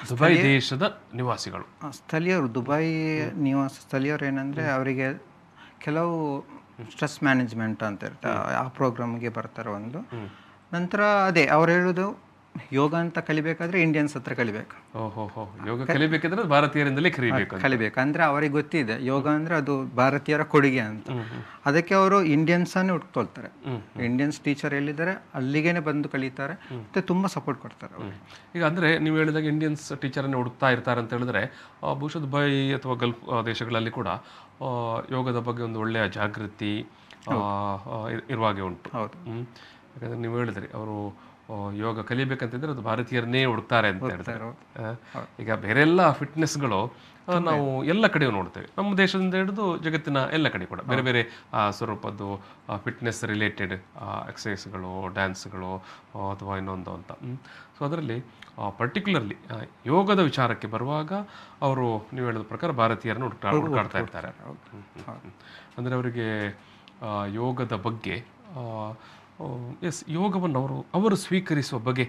ದುಬೈ ದೇಶದ ನಿವಾಸಿಗಳು ಸ್ಥಳೀಯರು ದುಬೈ ನಿವಾಸ ಸ್ಥಳೀಯರು ಏನಂದರೆ ಅವರಿಗೆ ಕೆಲವು ಸ್ಟ್ರೆಸ್ ಮ್ಯಾನೇಜ್ಮೆಂಟ್ ಅಂತ ಇರ್ತಾರೆ ಆ ಪ್ರೋಗ್ರಾಮ್ಗೆ ಬರ್ತಾರೆ ಒಂದು ನಂತರ ಅದೇ ಅವ್ರು ಹೇಳೋದು ಯೋಗ ಅಂತ ಕಲಿಬೇಕಾದ್ರೆ ಇಂಡಿಯನ್ಸ್ ಹತ್ರ ಕಲಿಬೇಕು ಯೋಗ ಕಲಿಬೇಕಂದ್ರೆ ಭಾರತೀಯರಿಂದಲೇ ಕಲಿಬೇಕು ಕಲಿಬೇಕು ಅಂದ್ರೆ ಅವರಿಗೆ ಗೊತ್ತಿದೆ ಯೋಗ ಅಂದ್ರೆ ಅದು ಭಾರತೀಯರ ಕೊಡುಗೆ ಅಂತ ಅದಕ್ಕೆ ಅವರು ಅನ್ನೇ ಉಟ್ಕೊಳ್ತಾರೆ ಇಂಡಿಯನ್ಸ್ ಟೀಚರ್ ಎಲ್ಲಿದ್ದಾರೆ ಅಲ್ಲಿಗೆ ಬಂದು ಕಲಿತಾರೆ ಮತ್ತೆ ತುಂಬಾ ಸಪೋರ್ಟ್ ಕೊಡ್ತಾರೆ ಈಗ ಅಂದ್ರೆ ನೀವು ಹೇಳಿದಾಗ ಇಂಡಿಯನ್ಸ್ ಟೀಚರನ್ನೇ ಹುಡುಕ್ತಾ ಇರ್ತಾರೆ ಅಂತ ಹೇಳಿದ್ರೆ ಬಹುಶಃ ದುಬೈ ಅಥವಾ ಗಲ್ಫ್ ದೇಶಗಳಲ್ಲಿ ಕೂಡ ಯೋಗದ ಬಗ್ಗೆ ಒಂದು ಒಳ್ಳೆಯ ಜಾಗೃತಿ ಇರುವಾಗೆ ಉಂಟು ಹೌದು ಯಾಕಂದರೆ ನೀವು ಹೇಳಿದ್ರಿ ಅವರು ಯೋಗ ಕಲಿಬೇಕಂತಿದ್ರೆ ಅದು ಭಾರತೀಯರನ್ನೇ ಹುಡುಕ್ತಾರೆ ಅಂತ ಹೇಳ್ತಾರೆ ಈಗ ಬೇರೆಲ್ಲ ಫಿಟ್ನೆಸ್ಗಳು ನಾವು ಎಲ್ಲ ಕಡೆಯೂ ನೋಡ್ತೇವೆ ನಮ್ಮ ದೇಶದಿಂದ ಹಿಡಿದು ಜಗತ್ತಿನ ಎಲ್ಲ ಕಡೆ ಕೂಡ ಬೇರೆ ಬೇರೆ ಸ್ವರೂಪದ್ದು ಫಿಟ್ನೆಸ್ ರಿಲೇಟೆಡ್ ಎಕ್ಸಸೈಸ್ಗಳು ಡ್ಯಾನ್ಸ್ಗಳು ಅಥವಾ ಇನ್ನೊಂದು ಅಂತ ಸೊ ಅದರಲ್ಲಿ ಪರ್ಟಿಕ್ಯುಲರ್ಲಿ ಯೋಗದ ವಿಚಾರಕ್ಕೆ ಬರುವಾಗ ಅವರು ನೀವು ಹೇಳಿದ ಪ್ರಕಾರ ಭಾರತೀಯರನ್ನು ಹುಡುಕ್ತಾ ಇರ್ತಾರೆ ಅಂದರೆ ಅವರಿಗೆ ಯೋಗದ ಬಗ್ಗೆ ಎಸ್ ಯೋಗವನ್ನು ಅವರು ಅವರು ಸ್ವೀಕರಿಸುವ ಬಗ್ಗೆ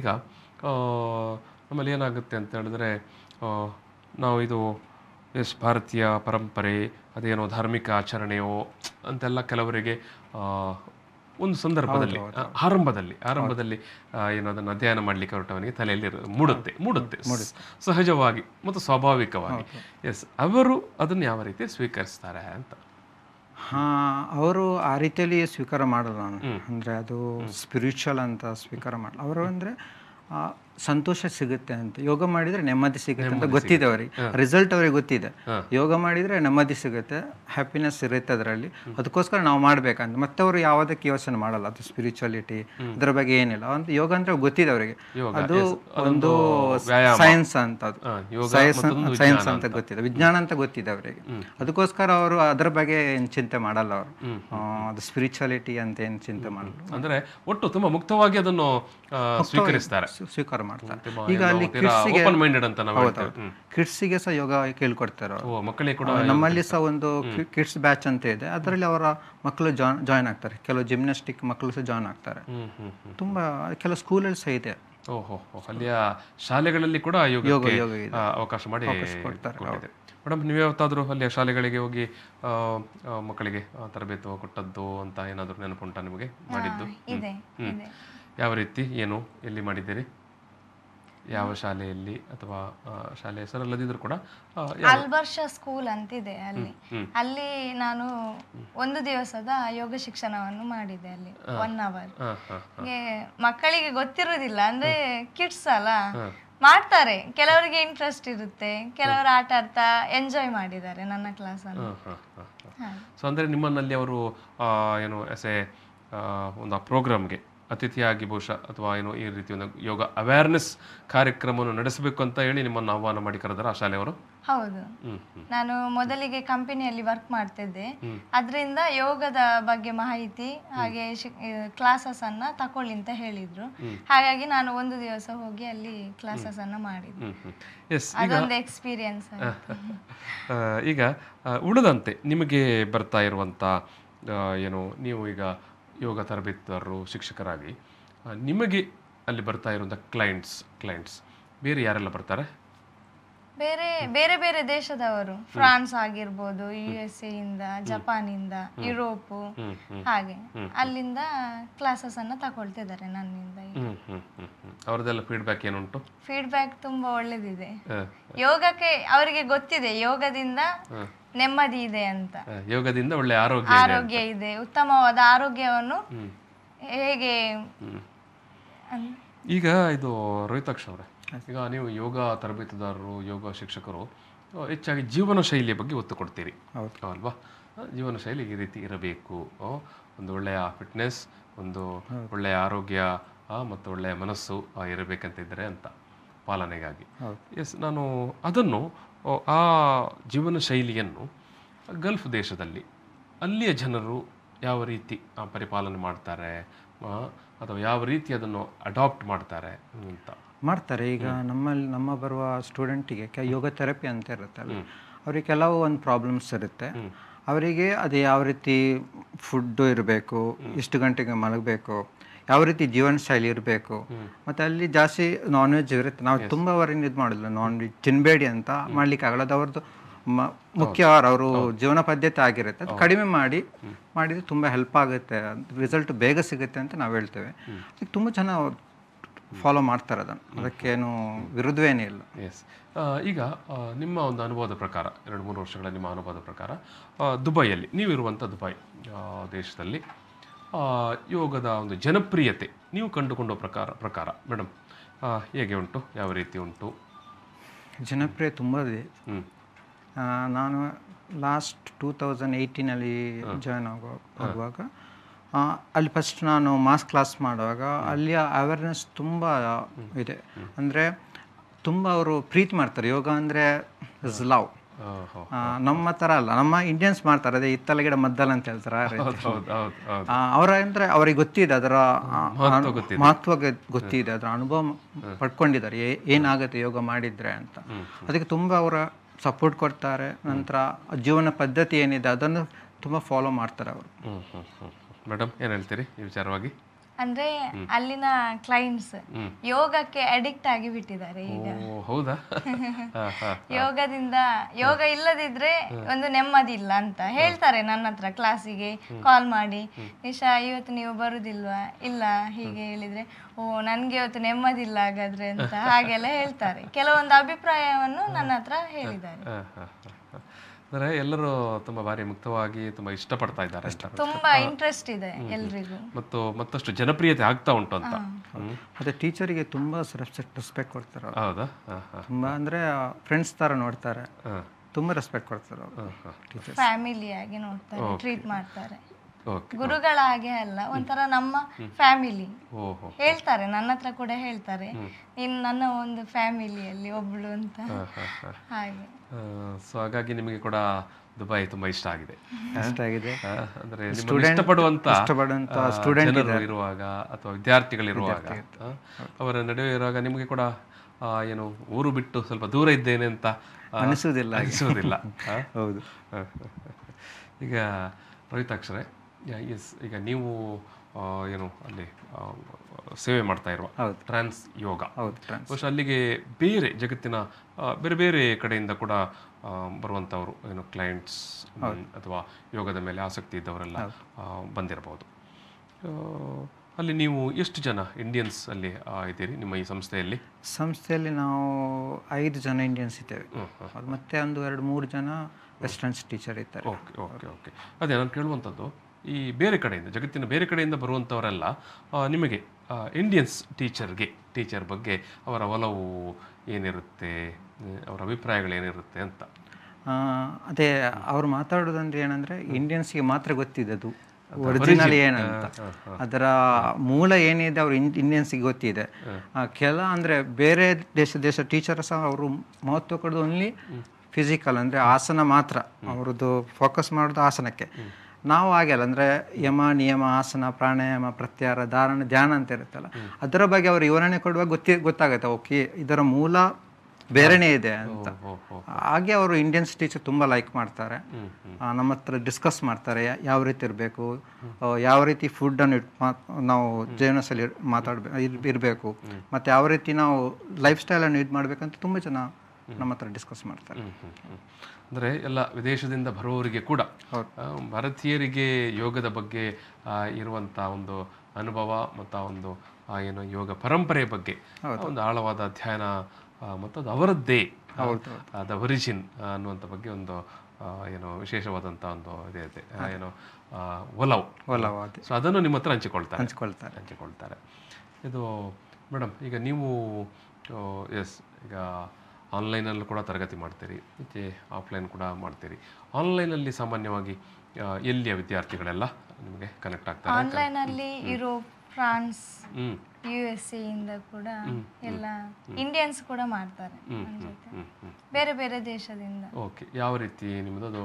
ಈಗ ನಮ್ಮಲ್ಲಿ ಏನಾಗುತ್ತೆ ಅಂತ ಹೇಳಿದ್ರೆ ನಾವು ಇದು ಎಸ್ ಭಾರತೀಯ ಪರಂಪರೆ ಅದೇನೋ ಧಾರ್ಮಿಕ ಆಚರಣೆಯೋ ಅಂತೆಲ್ಲ ಕೆಲವರಿಗೆ ಒಂದು ಸಂದರ್ಭದಲ್ಲಿ ಆರಂಭದಲ್ಲಿ ಆರಂಭದಲ್ಲಿ ಏನೋ ಅದನ್ನು ಅಧ್ಯಯನ ಮಾಡಲಿಕ್ಕೆ ಹೊರಟವನಿಗೆ ತಲೆಯಲ್ಲಿ ಮೂಡುತ್ತೆ ಮೂಡುತ್ತೆ ಸಹಜವಾಗಿ ಮತ್ತು ಸ್ವಾಭಾವಿಕವಾಗಿ ಎಸ್ ಅವರು ಅದನ್ನು ಯಾವ ರೀತಿ ಸ್ವೀಕರಿಸ್ತಾರೆ ಅಂತ ಅವರು ಆ ರೀತಿಯಲ್ಲಿ ಸ್ವೀಕಾರ ಮಾಡಲ್ಲ ನಾನು ಅಂದರೆ ಅದು ಸ್ಪಿರಿಚುವಲ್ ಅಂತ ಸ್ವೀಕಾರ ಮಾಡಲ್ಲ ಅವರು ಅಂದರೆ ಸಂತೋಷ ಸಿಗುತ್ತೆ ಅಂತ ಯೋಗ ಮಾಡಿದ್ರೆ ನೆಮ್ಮದಿ ಸಿಗುತ್ತೆ ಅಂತ ಗೊತ್ತಿದೆ ಅವರಿಗೆ ರಿಸಲ್ಟ್ ಅವ್ರಿಗೆ ಗೊತ್ತಿದೆ ಯೋಗ ಮಾಡಿದ್ರೆ ನೆಮ್ಮದಿ ಸಿಗುತ್ತೆ ಹ್ಯಾಪಿನೆಸ್ ಇರುತ್ತೆ ಅದರಲ್ಲಿ ಅದಕ್ಕೋಸ್ಕರ ನಾವು ಮಾಡ್ಬೇಕಂತ ಮತ್ತೆ ಅವರು ಯಾವುದಕ್ಕೆ ಯೋಚನೆ ಮಾಡಲ್ಲ ಅದು ಸ್ಪಿರಿಚುಯಾಲಿಟಿ ಅದ್ರ ಬಗ್ಗೆ ಏನಿಲ್ಲ ಒಂದು ಯೋಗ ಅಂದ್ರೆ ಗೊತ್ತಿದೆ ಅವರಿಗೆ ಅದು ಒಂದು ಸೈನ್ಸ್ ಅಂತ ಅದು ಸೈನ್ಸ್ ಅಂತ ಗೊತ್ತಿದೆ ವಿಜ್ಞಾನ ಅಂತ ಗೊತ್ತಿದೆ ಅವರಿಗೆ ಅದಕ್ಕೋಸ್ಕರ ಅವರು ಅದ್ರ ಬಗ್ಗೆ ಏನು ಚಿಂತೆ ಮಾಡಲ್ಲ ಅವರು ಅದು ಸ್ಪಿರಿಚುಯಾಲಿಟಿ ಅಂತ ಏನು ಚಿಂತೆ ಮಾಡಲ್ಲ ಅಂದ್ರೆ ಒಟ್ಟು ತುಂಬಾ ಮುಕ್ತವಾಗಿ ಅದನ್ನು ಸ್ವೀಕರಿಸ್ತಾರೆ ಸ್ವೀಕಾರ ಈಗ ಅಲ್ಲಿ ಕಿಡ್ಸ್ಗೆ ಕಿಡ್ಸ್ಗೆ ಸಹ ಯೋಗ ಕೇಳ್ಕೊಡ್ತಾರೆ ನಮ್ಮಲ್ಲಿ ಸಹ ಒಂದು ಕಿಡ್ಸ್ ಬ್ಯಾಚ್ ಅಂತ ಇದೆ ಅದರಲ್ಲಿ ಅವರ ಮಕ್ಕಳು ಜಾಯ್ನ್ ಆಗ್ತಾರೆ ಕೆಲವು ಜಿಮ್ನಾಸ್ಟಿಕ್ ಮಕ್ಕಳು ಸಹ ಜಾಯ್ನ್ ಆಗ್ತಾರೆ ತುಂಬಾ ಕೆಲವು ಸ್ಕೂಲಲ್ಲಿ ಸಹ ಇದೆ ಓಹೋ ಅಲ್ಲಿಯ ಶಾಲೆಗಳಲ್ಲಿ ಕೂಡ ಯೋಗ ಅವಕಾಶ ಮಾಡಿ ಕೊಡ್ತಾರೆ ಮೇಡಮ್ ನೀವು ಯಾವತ್ತಾದರೂ ಅಲ್ಲಿ ಶಾಲೆಗಳಿಗೆ ಹೋಗಿ ಮಕ್ಕಳಿಗೆ ತರಬೇತಿ ಕೊಟ್ಟದ್ದು ಅಂತ ಏನಾದರೂ ನೆನಪುಂಟಾ ನಿಮಗೆ ಮಾಡಿದ್ದು ಯಾವ ರೀತಿ ಏನು ಎಲ್ಲಿ ಮಾಡಿದ್ದೀರಿ ಯಾವ ಶಾಲೆಯಲ್ಲಿ ಅಥವಾ ಶಾಲೆ ಹೆಸರಲ್ಲದಿದ್ರು ಕೂಡ ಅಲ್ಬರ್ಷ ಸ್ಕೂಲ್ ಅಂತಿದೆ ಅಲ್ಲಿ ಅಲ್ಲಿ ನಾನು ಒಂದು ದಿವಸದ ಯೋಗ ಶಿಕ್ಷಣವನ್ನು ಮಾಡಿದೆ ಅಲ್ಲಿ ಒನ್ ಅವರ್ ಮಕ್ಕಳಿಗೆ ಗೊತ್ತಿರುವುದಿಲ್ಲ ಅಂದ್ರೆ ಕಿಡ್ಸ್ ಅಲ್ಲ ಮಾಡ್ತಾರೆ ಕೆಲವರಿಗೆ ಇಂಟ್ರೆಸ್ಟ್ ಇರುತ್ತೆ ಕೆಲವರು ಆಟ ಆಡ್ತಾ ಎಂಜಾಯ್ ಮಾಡಿದ್ದಾರೆ ನನ್ನ ಕ್ಲಾಸ್ ಸೊ ಅಂದ್ರೆ ನಿಮ್ಮನ್ನಲ್ಲಿ ಅವರು ಏನು ಎಸ್ ಎ ಒಂದು ಪ್ರೋಗ್ರಾಮ್ಗೆ ಅತಿಥಿಯಾಗಿ ಬಹುಶಃ ಅಥವಾ ಏನು ಈ ರೀತಿ ಒಂದು ಯೋಗ ಅವೇರ್ನೆಸ್ ಕಾರ್ಯಕ್ರಮವನ್ನು ನಡೆಸಬೇಕು ಅಂತ ಹೇಳಿ ನಿಮ್ಮನ್ನು ಆಹ್ವಾನ ಮಾಡಿ ಕರೆದಾರ ಆ ಶಾಲೆಯವರು ಹೌದು ನಾನು ಮೊದಲಿಗೆ ಕಂಪನಿಯಲ್ಲಿ ವರ್ಕ್ ಮಾಡ್ತಿದ್ದೆ ಅದರಿಂದ ಯೋಗದ ಬಗ್ಗೆ ಮಾಹಿತಿ ಹಾಗೆ ಕ್ಲಾಸಸ್ ಅನ್ನ ತಕೊಳ್ಳಿ ಅಂತ ಹೇಳಿದ್ರು ಹಾಗಾಗಿ ನಾನು ಒಂದು ದಿವಸ ಹೋಗಿ ಅಲ್ಲಿ ಕ್ಲಾಸಸ್ ಅನ್ನ ಮಾಡಿದ್ದೆ ಅದೊಂದು ಎಕ್ಸ್ಪೀರಿಯನ್ಸ್ ಈಗ ಉಳಿದಂತೆ ನಿಮಗೆ ಬರ್ತಾ ಇರುವಂತ ಏನು ನೀವು ಈಗ ಯೋಗ ತರಬೇತಿದಾರರು ಶಿಕ್ಷಕರಾಗಿ ನಿಮಗೆ ಅಲ್ಲಿ ಬರ್ತಾ ಇರುವಂಥ ಕ್ಲೈಂಟ್ಸ್ ಕ್ಲೈಂಟ್ಸ್ ಬೇರೆ ಯಾರೆಲ್ಲ ಬರ್ತಾರೆ ಬೇರೆ ಬೇರೆ ಬೇರೆ ದೇಶದವರು ಫ್ರಾನ್ಸ್ ಆಗಿರ್ಬೋದು ಯು ಎಸ್ ಇಂದ ಯುರೋಪ್ ಯುರೋಪ್ ಹಾಗೆ ಅಲ್ಲಿಂದ ಕ್ಲಾಸಸ್ ಅನ್ನ ತಗೊಳ್ತಿದ್ದಾರೆ ನನ್ನಿಂದ ಅವ್ರದ್ದೆಲ್ಲ ಫೀಡ್ಬ್ಯಾಕ್ ಏನುಂಟು ಫೀಡ್ಬ್ಯಾಕ್ ತುಂಬಾ ಒಳ್ಳೇದಿದೆ ಯೋಗಕ್ಕೆ ಅವರಿಗೆ ಗೊತ್ತಿದೆ ಯೋಗದಿಂದ ನೆಮ್ಮದಿ ಇದೆ ಅಂತ ಯೋಗದಿಂದ ಒಳ್ಳೆ ಆರೋಗ್ಯ ಆರೋಗ್ಯ ಇದೆ ಉತ್ತಮವಾದ ಆರೋಗ್ಯವನ್ನು ಹೇಗೆ ಈಗ ಇದು ರೋಹಿತಾಕ್ಷ ಅವರೇ ಈಗ ನೀವು ಯೋಗ ತರಬೇತುದಾರರು ಯೋಗ ಶಿಕ್ಷಕರು ಹೆಚ್ಚಾಗಿ ಜೀವನ ಶೈಲಿಯ ಬಗ್ಗೆ ಒತ್ತು ಕೊಡ್ತೀರಿ ಅಲ್ವಾ ಜೀವನ ಶೈಲಿ ಈ ರೀತಿ ಇರಬೇಕು ಒಂದು ಒಳ್ಳೆಯ ಫಿಟ್ನೆಸ್ ಒಂದು ಒಳ್ಳೆಯ ಆರೋಗ್ಯ ಮತ್ತು ಒಳ್ಳೆಯ ಮನಸ್ಸು ಇರಬೇಕಂತ ಇದ್ದರೆ ಅಂತ ಪಾಲನೆಗಾಗಿ ಎಸ್ ನಾನು ಅದನ್ನು ಆ ಜೀವನ ಶೈಲಿಯನ್ನು ಗಲ್ಫ್ ದೇಶದಲ್ಲಿ ಅಲ್ಲಿಯ ಜನರು ಯಾವ ರೀತಿ ಪರಿಪಾಲನೆ ಮಾಡ್ತಾರೆ ಅಥವಾ ಯಾವ ರೀತಿ ಅದನ್ನು ಅಡಾಪ್ಟ್ ಮಾಡ್ತಾರೆ ಅಂತ ಮಾಡ್ತಾರೆ ಈಗ ನಮ್ಮಲ್ಲಿ ನಮ್ಮ ಬರುವ ಸ್ಟೂಡೆಂಟಿಗೆ ಯೋಗ ಥೆರಪಿ ಅಂತ ಇರುತ್ತಲ್ಲ ಅವರಿಗೆ ಕೆಲವು ಒಂದು ಪ್ರಾಬ್ಲಮ್ಸ್ ಇರುತ್ತೆ ಅವರಿಗೆ ಅದು ಯಾವ ರೀತಿ ಫುಡ್ಡು ಇರಬೇಕು ಎಷ್ಟು ಗಂಟೆಗೆ ಮಲಗಬೇಕು ಯಾವ ರೀತಿ ಜೀವನ ಶೈಲಿ ಇರಬೇಕು ಮತ್ತು ಅಲ್ಲಿ ಜಾಸ್ತಿ ನಾನ್ ವೆಜ್ ಇರುತ್ತೆ ನಾವು ತುಂಬ ವರೆಗೆ ಇದು ಮಾಡಿದ್ರು ನಾನ್ ವೆಜ್ ತಿನ್ನಬೇಡಿ ಅಂತ ಮಾಡ್ಲಿಕ್ಕೆ ಆಗಲ್ಲ ಅದು ಅವ್ರದ್ದು ಅವರು ಜೀವನ ಪದ್ಧತಿ ಆಗಿರುತ್ತೆ ಅದು ಕಡಿಮೆ ಮಾಡಿ ಮಾಡಿದರೆ ತುಂಬ ಹೆಲ್ಪ್ ಆಗುತ್ತೆ ರಿಸಲ್ಟ್ ಬೇಗ ಸಿಗುತ್ತೆ ಅಂತ ನಾವು ಹೇಳ್ತೇವೆ ಅದಕ್ಕೆ ತುಂಬ ಜನ ಫಾಲೋ ಮಾಡ್ತಾರೆ ಅದನ್ನು ಅದಕ್ಕೇನು ವಿರುದ್ಧವೇನೇ ಇಲ್ಲ ಎಸ್ ಈಗ ನಿಮ್ಮ ಒಂದು ಅನುಭವದ ಪ್ರಕಾರ ಎರಡು ಮೂರು ವರ್ಷಗಳ ನಿಮ್ಮ ಅನುಭವದ ಪ್ರಕಾರ ದುಬೈಯಲ್ಲಿ ನೀವಿರುವಂಥ ದುಬೈ ದೇಶದಲ್ಲಿ ಯೋಗದ ಒಂದು ಜನಪ್ರಿಯತೆ ನೀವು ಕಂಡುಕೊಂಡ ಪ್ರಕಾರ ಪ್ರಕಾರ ಮೇಡಮ್ ಹೇಗೆ ಉಂಟು ಯಾವ ರೀತಿ ಉಂಟು ಜನಪ್ರಿಯ ತುಂಬ ಇದೆ ನಾನು ಲಾಸ್ಟ್ ಟೂ ತೌಸಂಡ್ ಏಯ್ಟೀನಲ್ಲಿ ಜಾಯ್ನ್ ಆಗೋ ಆಗುವಾಗ ಅಲ್ಲಿ ಫಸ್ಟ್ ನಾನು ಮಾಸ್ ಕ್ಲಾಸ್ ಮಾಡುವಾಗ ಅಲ್ಲಿಯ ಅವೇರ್ನೆಸ್ ತುಂಬ ಇದೆ ಅಂದರೆ ತುಂಬ ಅವರು ಪ್ರೀತಿ ಮಾಡ್ತಾರೆ ಯೋಗ ಅಂದರೆ ಇಸ್ ಲವ್ ನಮ್ಮ ತರ ಅಲ್ಲ ನಮ್ಮ ಇಂಡಿಯನ್ಸ್ ಮಾಡ್ತಾರೆ ಅದೇ ಇತ್ತಲ ಗಿಡ ಮದ್ದಲ್ ಅಂತ ಹೇಳ್ತಾರೆ ಅವರ ಅಂದ್ರೆ ಅವ್ರಿಗೆ ಗೊತ್ತಿದೆ ಅದರ ಮಹತ್ವ ಗೊತ್ತಿದೆ ಅದರ ಅನುಭವ ಪಡ್ಕೊಂಡಿದ್ದಾರೆ ಏನಾಗುತ್ತೆ ಯೋಗ ಮಾಡಿದ್ರೆ ಅಂತ ಅದಕ್ಕೆ ತುಂಬಾ ಅವರ ಸಪೋರ್ಟ್ ಕೊಡ್ತಾರೆ ನಂತರ ಜೀವನ ಪದ್ಧತಿ ಏನಿದೆ ಅದನ್ನು ತುಂಬಾ ಫಾಲೋ ಮಾಡ್ತಾರೆ ಅವರು ಮೇಡಮ್ ಏನ್ ಹೇಳ್ತೀರಿ ಈ ವಿಚಾರವಾಗಿ ಅಂದ್ರೆ ಅಲ್ಲಿನ ಕ್ಲೈಂಟ್ಸ್ ಯೋಗಕ್ಕೆ ಅಡಿಕ್ಟ್ ಆಗಿ ಬಿಟ್ಟಿದ್ದಾರೆ ಈಗ ಹೌದಾ ಯೋಗದಿಂದ ಯೋಗ ಇಲ್ಲದಿದ್ರೆ ಒಂದು ನೆಮ್ಮದಿ ಇಲ್ಲ ಅಂತ ಹೇಳ್ತಾರೆ ನನ್ನ ಹತ್ರ ಕ್ಲಾಸಿಗೆ ಕಾಲ್ ಮಾಡಿ ನಿಶಾ ಇವತ್ತು ನೀವು ಬರುದಿಲ್ವಾ ಇಲ್ಲ ಹೀಗೆ ಹೇಳಿದ್ರೆ ಓ ನನ್ಗೆ ಇವತ್ತು ನೆಮ್ಮದಿ ಇಲ್ಲ ಹಾಗಾದ್ರೆ ಅಂತ ಹಾಗೆಲ್ಲ ಹೇಳ್ತಾರೆ ಕೆಲವೊಂದು ಅಭಿಪ್ರಾಯವನ್ನು ನನ್ನ ಹತ್ರ ಹೇಳಿದ್ದಾರೆ ಅಂದರೆ ಎಲ್ಲರೂ ತುಂಬಾ ಭಾರಿ ಮುಕ್ತವಾಗಿ ತುಂಬ ಇಷ್ಟಪಡ್ತಾ ಇದ್ದಾರೆ ತುಂಬಾ ಇಂಟ್ರೆಸ್ಟ್ ಇದೆ ಎಲ್ರಿಗೂ ಮತ್ತು ಮತ್ತಷ್ಟು ಜನಪ್ರಿಯತೆ ಆಗ್ತಾ ಉಂಟು ಅಂತ ಮತ್ತೆ ಟೀಚರಿಗೆ ತುಂಬಾ ರೆಸ್ಪೆಕ್ಟ್ ಕೊಡ್ತಾರೆ ಹೌದಾ ತುಂಬಾ ಅಂದರೆ ಫ್ರೆಂಡ್ಸ್ ಥರ ನೋಡ್ತಾರೆ ತುಂಬಾ ರೆಸ್ಪೆಕ್ಟ್ ಕೊಡ್ತಾರೆ ಫ್ಯಾಮಿಲಿ ಆಗಿ ನೋಡ್ತಾರೆ ಟ್ರೀಟ್ ಮಾಡ್ತಾರೆ ಗುರುಗಳ ಹಾಗೆ ಅಲ್ಲ ಒಂಥರ ನಮ್ಮ ಫ್ಯಾಮಿಲಿ ಹೇಳ್ತಾರೆ ನನ್ನ ಹತ್ರ ಕೂಡ ಹೇಳ್ತಾರೆ ನೀನು ನನ್ನ ಒಂದು ಫ್ಯಾಮಿಲಿಯಲ್ಲಿ ಒಬ್ಳು ಅಂತ ಹಾಗೆ ಸೊ ಹಾಗಾಗಿ ನಿಮಗೆ ಕೂಡ ದುಬೈ ತುಂಬಾ ಇಷ್ಟ ಆಗಿದೆ ಇಷ್ಟ ಆಗಿದೆ ಅಂದ್ರೆ ಇರುವಾಗ ಅಥವಾ ವಿದ್ಯಾರ್ಥಿಗಳಿರುವಾಗ ಅವರ ನಡುವೆ ಇರುವಾಗ ನಿಮಗೆ ಕೂಡ ಏನು ಊರು ಬಿಟ್ಟು ಸ್ವಲ್ಪ ದೂರ ಇದ್ದೇನೆ ಅಂತ ಅನಿಸುವುದಿಲ್ಲ ಅನಿಸುವುದಿಲ್ಲ ಹೌದು ಈಗ ರವಿತಾಕ್ಷರೇ ಎಸ್ ಈಗ ನೀವು ಏನು ಅಲ್ಲಿ ಸೇವೆ ಮಾಡ್ತಾ ಇರುವ ಟ್ರಾನ್ಸ್ ಯೋಗ ಟ್ರಾನ್ಸ್ ಅಲ್ಲಿಗೆ ಬೇರೆ ಜಗತ್ತಿನ ಬೇರೆ ಬೇರೆ ಕಡೆಯಿಂದ ಕೂಡ ಬರುವಂಥವರು ಏನು ಕ್ಲೈಂಟ್ಸ್ ಅಥವಾ ಯೋಗದ ಮೇಲೆ ಆಸಕ್ತಿ ಇದ್ದವರೆಲ್ಲ ಬಂದಿರಬಹುದು ಅಲ್ಲಿ ನೀವು ಎಷ್ಟು ಜನ ಇಂಡಿಯನ್ಸ್ ಅಲ್ಲಿ ಇದ್ದೀರಿ ನಿಮ್ಮ ಈ ಸಂಸ್ಥೆಯಲ್ಲಿ ಸಂಸ್ಥೆಯಲ್ಲಿ ನಾವು ಐದು ಜನ ಇಂಡಿಯನ್ಸ್ ಇದ್ದೇವೆ ಮತ್ತೆ ಒಂದು ಎರಡು ಮೂರು ಜನ ವೆಸ್ಟರ್ನ್ಸ್ ಟೀಚರ್ ಇದ್ದಾರೆ ಓಕೆ ಓಕೆ ಓಕೆ ಅದೇ ನಾನು ಕೇಳುವಂಥದ್ದು ಈ ಬೇರೆ ಕಡೆಯಿಂದ ಜಗತ್ತಿನ ಬೇರೆ ಕಡೆಯಿಂದ ಬರುವಂಥವರೆಲ್ಲ ನಿಮಗೆ ಇಂಡಿಯನ್ಸ್ ಟೀಚರ್ಗೆ ಟೀಚರ್ ಬಗ್ಗೆ ಅವರ ಒಲವು ಏನಿರುತ್ತೆ ಅವರ ಅಭಿಪ್ರಾಯಗಳೇನಿರುತ್ತೆ ಅಂತ ಅದೇ ಅವ್ರು ಮಾತಾಡೋದಂದ್ರೆ ಏನಂದ್ರೆ ಇಂಡಿಯನ್ಸ್ಗೆ ಮಾತ್ರ ಗೊತ್ತಿದೆ ಅದು ಒರಿಜಿನಲ್ ಏನಂತ ಅದರ ಮೂಲ ಏನಿದೆ ಅವರು ಇಂಡಿಯನ್ಸಿಗೆ ಗೊತ್ತಿದೆ ಕೆಲ ಅಂದರೆ ಬೇರೆ ದೇಶ ದೇಶ ಟೀಚರ್ ಸಹ ಅವರು ಮಹತ್ವ ಕೊಡೋದು ಓನ್ಲಿ ಫಿಸಿಕಲ್ ಅಂದರೆ ಆಸನ ಮಾತ್ರ ಅವರದ್ದು ಫೋಕಸ್ ಮಾಡೋದು ಆಸನಕ್ಕೆ ನಾವು ಹಾಗೆಲ್ಲ ಅಂದರೆ ಯಮ ನಿಯಮ ಆಸನ ಪ್ರಾಣಾಯಾಮ ಪ್ರತ್ಯಾರ ಧಾರಣ ಧ್ಯಾನ ಅಂತ ಇರುತ್ತಲ್ಲ ಅದರ ಬಗ್ಗೆ ಅವರು ವಿವರಣೆ ಕೊಡುವಾಗ ಗೊತ್ತಿ ಗೊತ್ತಾಗುತ್ತೆ ಓಕೆ ಇದರ ಮೂಲ ಬೇರೆನೇ ಇದೆ ಅಂತ ಹಾಗೆ ಅವರು ಇಂಡಿಯನ್ಸ್ ಟೀಚರ್ ತುಂಬ ಲೈಕ್ ಮಾಡ್ತಾರೆ ನಮ್ಮ ಹತ್ರ ಡಿಸ್ಕಸ್ ಮಾಡ್ತಾರೆ ಯಾವ ರೀತಿ ಇರಬೇಕು ಯಾವ ರೀತಿ ಫುಡ್ಡನ್ನು ನಾವು ಜೀವನಸಲ್ಲಿ ಮಾತಾಡ್ಬೇಕು ಇರಬೇಕು ಮತ್ತು ಯಾವ ರೀತಿ ನಾವು ಲೈಫ್ ಸ್ಟೈಲನ್ನು ಇದು ಮಾಡಬೇಕಂತ ತುಂಬ ಜನ ನಮ್ಮ ಹತ್ರ ಡಿಸ್ಕಸ್ ಮಾಡ್ತಾರೆ ಅಂದರೆ ಎಲ್ಲ ವಿದೇಶದಿಂದ ಬರುವವರಿಗೆ ಕೂಡ ಭಾರತೀಯರಿಗೆ ಯೋಗದ ಬಗ್ಗೆ ಇರುವಂಥ ಒಂದು ಅನುಭವ ಮತ್ತು ಒಂದು ಏನು ಯೋಗ ಪರಂಪರೆ ಬಗ್ಗೆ ಒಂದು ಆಳವಾದ ಅಧ್ಯಯನ ಮತ್ತು ಅದು ಅವರದ್ದೇ ದ ಒರಿಜಿನ್ ಅನ್ನುವಂಥ ಬಗ್ಗೆ ಒಂದು ಏನು ವಿಶೇಷವಾದಂಥ ಒಂದು ಇದೆ ಏನು ಒಲವು ಒಲವು ಸೊ ಅದನ್ನು ನಿಮ್ಮ ಹತ್ರ ಹಂಚಿಕೊಳ್ತಾರೆ ಹಂಚಿಕೊಳ್ತಾರೆ ಹಂಚಿಕೊಳ್ತಾರೆ ಇದು ಮೇಡಮ್ ಈಗ ನೀವು ಎಸ್ ಈಗ ಆನ್ಲೈನಲ್ಲೂ ಕೂಡ ತರಗತಿ ಮಾಡ್ತೀರಿ ಮತ್ತು ಆಫ್ಲೈನ್ ಕೂಡ ಮಾಡ್ತೀರಿ ಆನ್ಲೈನಲ್ಲಿ ಸಾಮಾನ್ಯವಾಗಿ ಎಲ್ಲಿಯ ವಿದ್ಯಾರ್ಥಿಗಳೆಲ್ಲ ನಿಮಗೆ ಕನೆಕ್ಟ್ ಆಗ್ತಾರೆ ಆನ್ಲೈನಲ್ಲಿ ಯುರೋಪ್ ಫ್ರಾನ್ಸ್ ಯು ಎಸ್ ಇಂದ ಕೂಡ ಎಲ್ಲ ಇಂಡಿಯನ್ಸ್ ಕೂಡ ಮಾಡ್ತಾರೆ ಬೇರೆ ಬೇರೆ ದೇಶದಿಂದ ಓಕೆ ಯಾವ ರೀತಿ ನಿಮ್ಮದು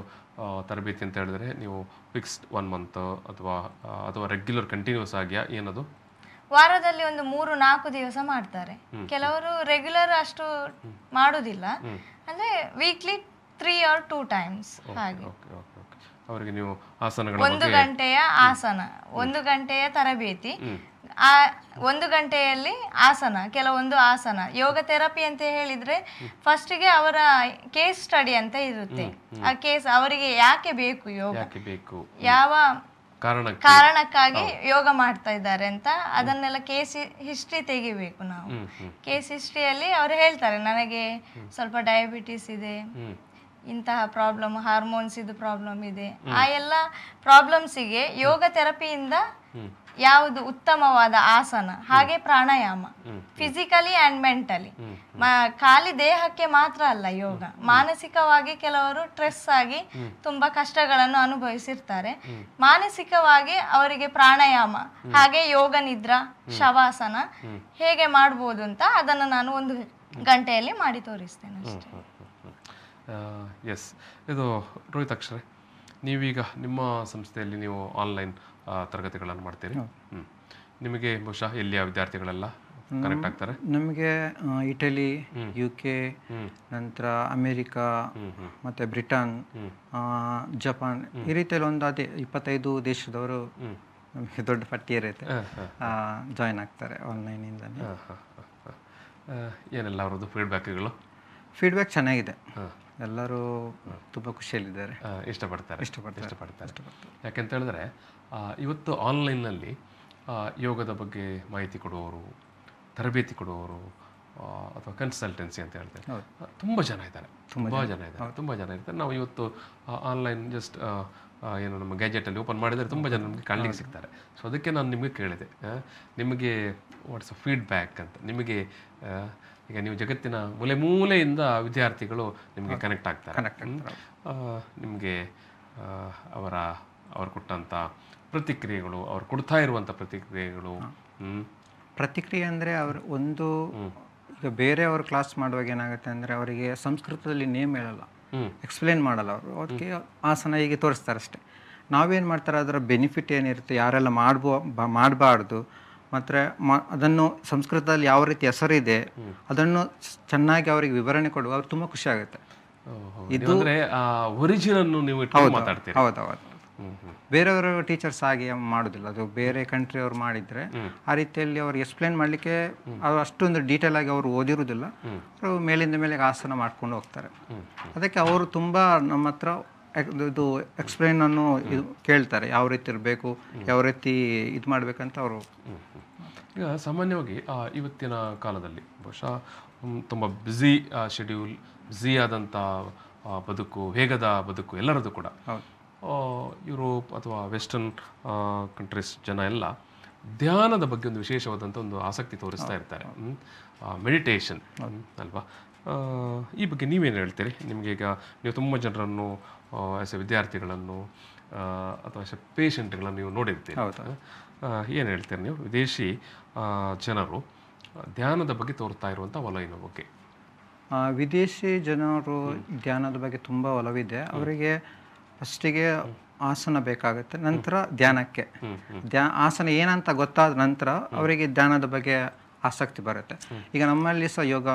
ತರಬೇತಿ ಅಂತ ಹೇಳಿದ್ರೆ ನೀವು ಫಿಕ್ಸ್ಡ್ ಒನ್ ಮಂತ್ ಅಥವಾ ಅಥವಾ ರೆಗ್ಯುಲರ್ ಕಂಟಿನ್ಯೂಸ್ ಆಗ್ಯಾ ಏನದು ವಾರದಲ್ಲಿ ಒಂದು ಮೂರು ನಾಲ್ಕು ದಿವಸ ಮಾಡ್ತಾರೆ ಕೆಲವರು ರೆಗ್ಯುಲರ್ ಅಷ್ಟು ಮಾಡುದಿಲ್ಲ ಅಂದ್ರೆ weekly three or two times ಹಾಗೆ ಅವರಿಗೆ ನೀವು ಒಂದು ಗಂಟೆಯ ಆಸನ ಒಂದು ಗಂಟೆಯ ತರಬೇತಿ ಆ ಒಂದು ಗಂಟೆಯಲ್ಲಿ ಆಸನ ಕೆಲವೊಂದು ಆಸನ ಯೋಗ ಥೆರಪಿ ಅಂತ ಹೇಳಿದ್ರೆ ಫಸ್ಟಿಗೆ ಅವರ ಕೇಸ್ ಸ್ಟಡಿ ಅಂತ ಇರುತ್ತೆ ಆ ಕೇಸ್ ಅವರಿಗೆ ಯಾಕೆ ಬೇಕು ಯೋಗ ಯಾವ ಕಾರಣಕ್ಕಾಗಿ ಯೋಗ ಮಾಡ್ತಾ ಇದ್ದಾರೆ ಅಂತ ಅದನ್ನೆಲ್ಲ ಕೇಸ್ ಹಿಸ್ಟ್ರಿ ತೆಗಿಬೇಕು ನಾವು ಕೇಸ್ ಹಿಸ್ಟ್ರಿಯಲ್ಲಿ ಅವರು ಹೇಳ್ತಾರೆ ನನಗೆ ಸ್ವಲ್ಪ ಡಯಾಬಿಟಿಸ್ ಇದೆ ಇಂತಹ ಪ್ರಾಬ್ಲಮ್ ಹಾರ್ಮೋನ್ಸ್ ಇದು ಪ್ರಾಬ್ಲಮ್ ಇದೆ ಆ ಎಲ್ಲ ಪ್ರಾಬ್ಲಮ್ಸಿಗೆ ಯೋಗ ಥೆರಪಿಯಿಂದ ಯಾವುದು ಉತ್ತಮವಾದ ಆಸನ ಹಾಗೆ ಪ್ರಾಣಾಯಾಮ ಫಿಸಿಕಲಿ ಅಂಡ್ ಮೆಂಟಲಿ ಖಾಲಿ ದೇಹಕ್ಕೆ ಮಾತ್ರ ಅಲ್ಲ ಯೋಗ ಮಾನಸಿಕವಾಗಿ ಕೆಲವರು ಸ್ಟ್ರೆಸ್ ಆಗಿ ತುಂಬಾ ಕಷ್ಟಗಳನ್ನು ಅನುಭವಿಸಿರ್ತಾರೆ ಮಾನಸಿಕವಾಗಿ ಅವರಿಗೆ ಪ್ರಾಣಾಯಾಮ ಹಾಗೆ ಯೋಗ ನಿದ್ರಾ ಶವಾಸನ ಹೇಗೆ ಮಾಡಬಹುದು ಅಂತ ಅದನ್ನು ನಾನು ಒಂದು ಗಂಟೆಯಲ್ಲಿ ಮಾಡಿ ತೋರಿಸ್ತೇನೆ ಅಷ್ಟೇ ಇದು ರೋಹಿತ್ ನೀವೀಗ ನಿಮ್ಮ ಸಂಸ್ಥೆಯಲ್ಲಿ ನೀವು ಆನ್ಲೈನ್ ತರಗತಿಗಳನ್ನು ಮಾಡ್ತೀರಿ ನಿಮಗೆ ಬಹುಶಃ ಎಲ್ಲಿಯ ವಿದ್ಯಾರ್ಥಿಗಳೆಲ್ಲ ಕನೆಕ್ಟ್ ಆಗ್ತಾರೆ ನಮಗೆ ಇಟಲಿ ಯು ಕೆ ನಂತರ ಅಮೇರಿಕಾ ಮತ್ತೆ ಬ್ರಿಟನ್ ಜಪಾನ್ ಈ ರೀತಿಯಲ್ಲಿ ಒಂದು ಅದೇ ಇಪ್ಪತ್ತೈದು ದೇಶದವರು ನಮಗೆ ದೊಡ್ಡ ಪಟ್ಟಿ ಇರುತ್ತೆ ಜಾಯ್ನ್ ಆಗ್ತಾರೆ ಆನ್ಲೈನ್ ಆನ್ಲೈನಿಂದಲೇ ಏನೆಲ್ಲ ಅವ್ರದ್ದು ಫೀಡ್ಬ್ಯಾಕ್ಗಳು ಫೀಡ್ಬ್ಯಾಕ್ ಚೆನ್ನಾಗಿದೆ ಎಲ್ಲರೂ ತುಂಬ ಖುಷಿಯಲ್ಲಿದ್ದಾರೆ ಇಷ್ಟಪಡ್ತಾರೆ ಇಷ್ಟಪಡ್ತಾರೆ ಇಷ್ಟಪಡ್ತಾರೆ ಯಾಕೆಂತ ಹೇಳಿದ್ರೆ ಇವತ್ತು ಆನ್ಲೈನ್ನಲ್ಲಿ ಯೋಗದ ಬಗ್ಗೆ ಮಾಹಿತಿ ಕೊಡುವವರು ತರಬೇತಿ ಕೊಡುವವರು ಅಥವಾ ಕನ್ಸಲ್ಟೆನ್ಸಿ ಅಂತ ಹೇಳ್ತಾರೆ ತುಂಬ ಜನ ಇದ್ದಾರೆ ತುಂಬ ಜನ ಇದ್ದಾರೆ ತುಂಬ ಜನ ಇರ್ತಾರೆ ನಾವು ಇವತ್ತು ಆನ್ಲೈನ್ ಜಸ್ಟ್ ಏನು ನಮ್ಮ ಗ್ಯಾಜೆಟಲ್ಲಿ ಓಪನ್ ಮಾಡಿದರೆ ತುಂಬ ಜನ ನಮಗೆ ಕಾಣಲಿಕ್ಕೆ ಸಿಗ್ತಾರೆ ಸೊ ಅದಕ್ಕೆ ನಾನು ನಿಮಗೆ ಕೇಳಿದೆ ನಿಮಗೆ ವಾಟ್ಸ್ ಫೀಡ್ಬ್ಯಾಕ್ ಅಂತ ನಿಮಗೆ ಈಗ ನೀವು ಜಗತ್ತಿನ ಮೂಲೆ ಮೂಲೆಯಿಂದ ವಿದ್ಯಾರ್ಥಿಗಳು ನಿಮಗೆ ಕನೆಕ್ಟ್ ಆಗ್ತಾರೆ ನಿಮಗೆ ಅವರ ಅವರು ಕೊಟ್ಟಂಥ ಪ್ರತಿಕ್ರಿಯೆಗಳು ಅವ್ರು ಕೊಡ್ತಾ ಇರುವಂಥ ಪ್ರತಿಕ್ರಿಯೆಗಳು ಪ್ರತಿಕ್ರಿಯೆ ಅಂದರೆ ಅವರು ಒಂದು ಈಗ ಬೇರೆಯವರು ಕ್ಲಾಸ್ ಮಾಡುವಾಗ ಏನಾಗುತ್ತೆ ಅಂದರೆ ಅವರಿಗೆ ಸಂಸ್ಕೃತದಲ್ಲಿ ನೇಮ್ ಹೇಳಲ್ಲ ಎಕ್ಸ್ಪ್ಲೇನ್ ಮಾಡಲ್ಲ ಅವರು ಅವ್ರಿಗೆ ಆಸನ ಹೀಗೆ ತೋರಿಸ್ತಾರೆ ಅಷ್ಟೇ ನಾವೇನು ಮಾಡ್ತಾರೆ ಅದರ ಬೆನಿಫಿಟ್ ಏನಿರುತ್ತೆ ಯಾರೆಲ್ಲ ಮಾಡ್ಬೋ ಮಾಡಬಾರ್ದು ಮತ್ತು ಮ ಅದನ್ನು ಸಂಸ್ಕೃತದಲ್ಲಿ ಯಾವ ರೀತಿ ಹೆಸರಿದೆ ಅದನ್ನು ಚೆನ್ನಾಗಿ ಅವರಿಗೆ ವಿವರಣೆ ಕೊಡುವ ಅವ್ರಿಗೆ ತುಂಬ ಖುಷಿ ಆಗುತ್ತೆ ಇದು ನೀವು ಹೌದೌದು ಬೇರೆಯವರು ಟೀಚರ್ಸ್ ಹಾಗೆ ಮಾಡೋದಿಲ್ಲ ಅದು ಬೇರೆ ಕಂಟ್ರಿ ಅವ್ರು ಮಾಡಿದ್ರೆ ಆ ರೀತಿಯಲ್ಲಿ ಅವ್ರು ಎಕ್ಸ್ಪ್ಲೇನ್ ಮಾಡ್ಲಿಕ್ಕೆ ಅಷ್ಟೊಂದು ಡೀಟೇಲ್ ಆಗಿ ಅವರು ಓದಿರೋದಿಲ್ಲ ಅವರು ಮೇಲಿಂದ ಮೇಲೆ ಆಸನ ಮಾಡ್ಕೊಂಡು ಹೋಗ್ತಾರೆ ಅದಕ್ಕೆ ಅವರು ತುಂಬ ನಮ್ಮ ಹತ್ರ ಇದು ಎಕ್ಸ್ಪ್ಲೈನ್ ಇದು ಕೇಳ್ತಾರೆ ಯಾವ ರೀತಿ ಇರಬೇಕು ಯಾವ ರೀತಿ ಇದು ಮಾಡ್ಬೇಕಂತ ಅವರು ಈಗ ಸಾಮಾನ್ಯವಾಗಿ ಇವತ್ತಿನ ಕಾಲದಲ್ಲಿ ಬಹುಶಃ ತುಂಬ ಬ್ಯುಸಿ ಶೆಡ್ಯೂಲ್ ಬ್ಯುಸಿ ಆದಂಥ ಬದುಕು ವೇಗದ ಬದುಕು ಎಲ್ಲರದ್ದು ಕೂಡ ಯುರೋಪ್ ಅಥವಾ ವೆಸ್ಟರ್ನ್ ಕಂಟ್ರೀಸ್ ಜನ ಎಲ್ಲ ಧ್ಯಾನದ ಬಗ್ಗೆ ಒಂದು ವಿಶೇಷವಾದಂಥ ಒಂದು ಆಸಕ್ತಿ ತೋರಿಸ್ತಾ ಇರ್ತಾರೆ ಮೆಡಿಟೇಷನ್ ಅಲ್ವಾ ಈ ಬಗ್ಗೆ ನೀವೇನು ಹೇಳ್ತೀರಿ ನಿಮಗೆ ಈಗ ನೀವು ತುಂಬ ಜನರನ್ನು ಆಸ್ ಎ ವಿದ್ಯಾರ್ಥಿಗಳನ್ನು ಅಥವಾ ಪೇಷಂಟ್ಗಳನ್ನು ನೀವು ನೋಡಿರ್ತೀರಿ ಏನು ಹೇಳ್ತೀರಿ ನೀವು ವಿದೇಶಿ ಜನರು ಧ್ಯಾನದ ಬಗ್ಗೆ ತೋರ್ತಾ ಇರುವಂಥ ಒಲವಿನ ಬಗ್ಗೆ ವಿದೇಶಿ ಜನರು ಧ್ಯಾನದ ಬಗ್ಗೆ ತುಂಬ ಒಲವಿದೆ ಅವರಿಗೆ ಫಸ್ಟಿಗೆ ಆಸನ ಬೇಕಾಗುತ್ತೆ ನಂತರ ಧ್ಯಾನಕ್ಕೆ ಧ್ಯಾ ಆಸನ ಏನಂತ ಗೊತ್ತಾದ ನಂತರ ಅವರಿಗೆ ಧ್ಯಾನದ ಬಗ್ಗೆ ಆಸಕ್ತಿ ಬರುತ್ತೆ ಈಗ ನಮ್ಮಲ್ಲಿ ಸಹ ಯೋಗ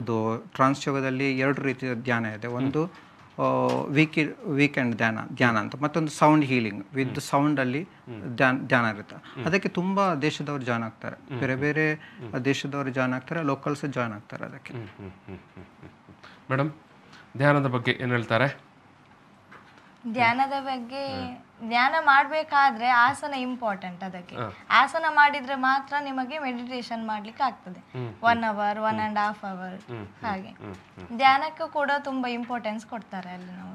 ಇದು ಟ್ರಾನ್ಸ್ ಯೋಗದಲ್ಲಿ ಎರಡು ರೀತಿಯ ಧ್ಯಾನ ಇದೆ ಒಂದು ವೀಕ್ ವೀಕೆಂಡ್ ಧ್ಯಾನ ಧ್ಯಾನ ಅಂತ ಮತ್ತೊಂದು ಸೌಂಡ್ ಹೀಲಿಂಗ್ ವಿತ್ ಸೌಂಡಲ್ಲಿ ಧ್ಯಾನ ಧ್ಯಾನ ಇರುತ್ತೆ ಅದಕ್ಕೆ ತುಂಬ ದೇಶದವರು ಜಾಯ್ನ್ ಆಗ್ತಾರೆ ಬೇರೆ ಬೇರೆ ದೇಶದವರು ಜಾಯ್ನ್ ಆಗ್ತಾರೆ ಲೋಕಲ್ಸ್ ಜಾಯ್ನ್ ಆಗ್ತಾರೆ ಅದಕ್ಕೆ ಮೇಡಮ್ ಧ್ಯಾನದ ಬಗ್ಗೆ ಏನು ಹೇಳ್ತಾರೆ ಧ್ಯಾನದ ಬಗ್ಗೆ ಧ್ಯಾನ ಮಾಡಬೇಕಾದ್ರೆ ಆಸನ ಇಂಪಾರ್ಟೆಂಟ್ ಅದಕ್ಕೆ ಆಸನ ಮಾಡಿದ್ರೆ ಮಾತ್ರ ನಿಮಗೆ ಮೆಡಿಟೇಷನ್ ಮಾಡ್ಲಿಕ್ಕೆ ಆಗ್ತದೆ one hour one and half hour ಹಾಗೆ ಧ್ಯಾನಕ್ಕೂ ಕೂಡ ತುಂಬಾ ಇಂಪಾರ್ಟೆನ್ಸ್ ಕೊಡ್ತಾರೆ ಅಲ್ಲಿ ನಾವು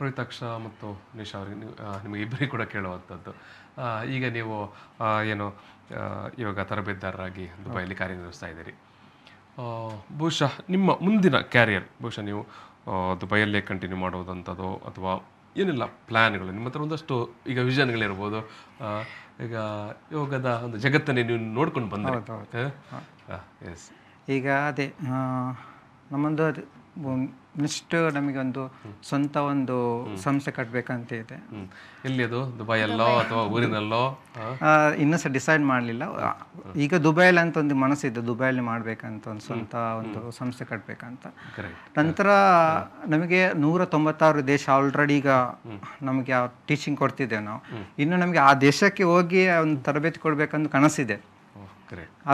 ರೋಹಿತಾಕ್ಷ ಮತ್ತು ನಿಶಾ ಅವರಿಗೆ ನಿಮಗೆ ಇಬ್ಬರಿಗೂ ಕೂಡ ಕೇಳುವಂಥದ್ದು ಈಗ ನೀವು ಏನು ಇವಾಗ ತರಬೇತಿದಾರರಾಗಿ ದುಬೈಯಲ್ಲಿ ಕಾರ್ಯನಿರ್ವಹಿಸ್ತಾ ಇದ್ದೀರಿ ಬಹುಶಃ ನಿಮ್ಮ ಮುಂದಿನ ಕ್ಯಾರಿಯರ್ ಬಹುಶಃ ನೀವು ದುಬೈಯಲ್ಲೇ ಕಂಟಿನ್ಯೂ ಮಾಡುವುದಂಥದ್ದು ಅಥವಾ ಏನಿಲ್ಲ ಪ್ಲ್ಯಾನ್ಗಳು ನಿಮ್ಮ ಹತ್ರ ಒಂದಷ್ಟು ಈಗ ವಿಷನ್ಗಳಿರ್ಬೋದು ಈಗ ಯೋಗದ ಒಂದು ಜಗತ್ತನ್ನೇ ನೀವು ನೋಡ್ಕೊಂಡು ಬಂದ ಎಸ್ ಈಗ ಅದೇ ನಮ್ಮೊಂದು ನೆಕ್ಸ್ಟ್ ನಮಗೆ ಒಂದು ಸ್ವಂತ ಒಂದು ಸಂಸ್ಥೆ ಕಟ್ಟಬೇಕಂತ ಇದೆ ಎಲ್ಲಿ ಅಥವಾ ಊರಿನಲ್ಲೋ ಇನ್ನೂ ಸಹ ಡಿಸೈಡ್ ಮಾಡಲಿಲ್ಲ ಈಗ ದುಬೈಲಿ ಅಂತ ಒಂದು ಮನಸ್ಸಿದೆ ದುಬೈಲಿ ಮಾಡಬೇಕಂತ ಒಂದು ಸ್ವಂತ ಒಂದು ಸಂಸ್ಥೆ ಕಟ್ಟಬೇಕಂತ ನಂತರ ನಮಗೆ ನೂರ ತೊಂಬತ್ತಾರು ದೇಶ ಆಲ್ರೆಡಿ ಈಗ ನಮಗೆ ಟೀಚಿಂಗ್ ಕೊಡ್ತಿದ್ದೇವೆ ನಾವು ಇನ್ನು ನಮಗೆ ಆ ದೇಶಕ್ಕೆ ಹೋಗಿ ಒಂದು ತರಬೇತಿ ಕೊಡಬೇಕಂತ ಕನಸಿದೆ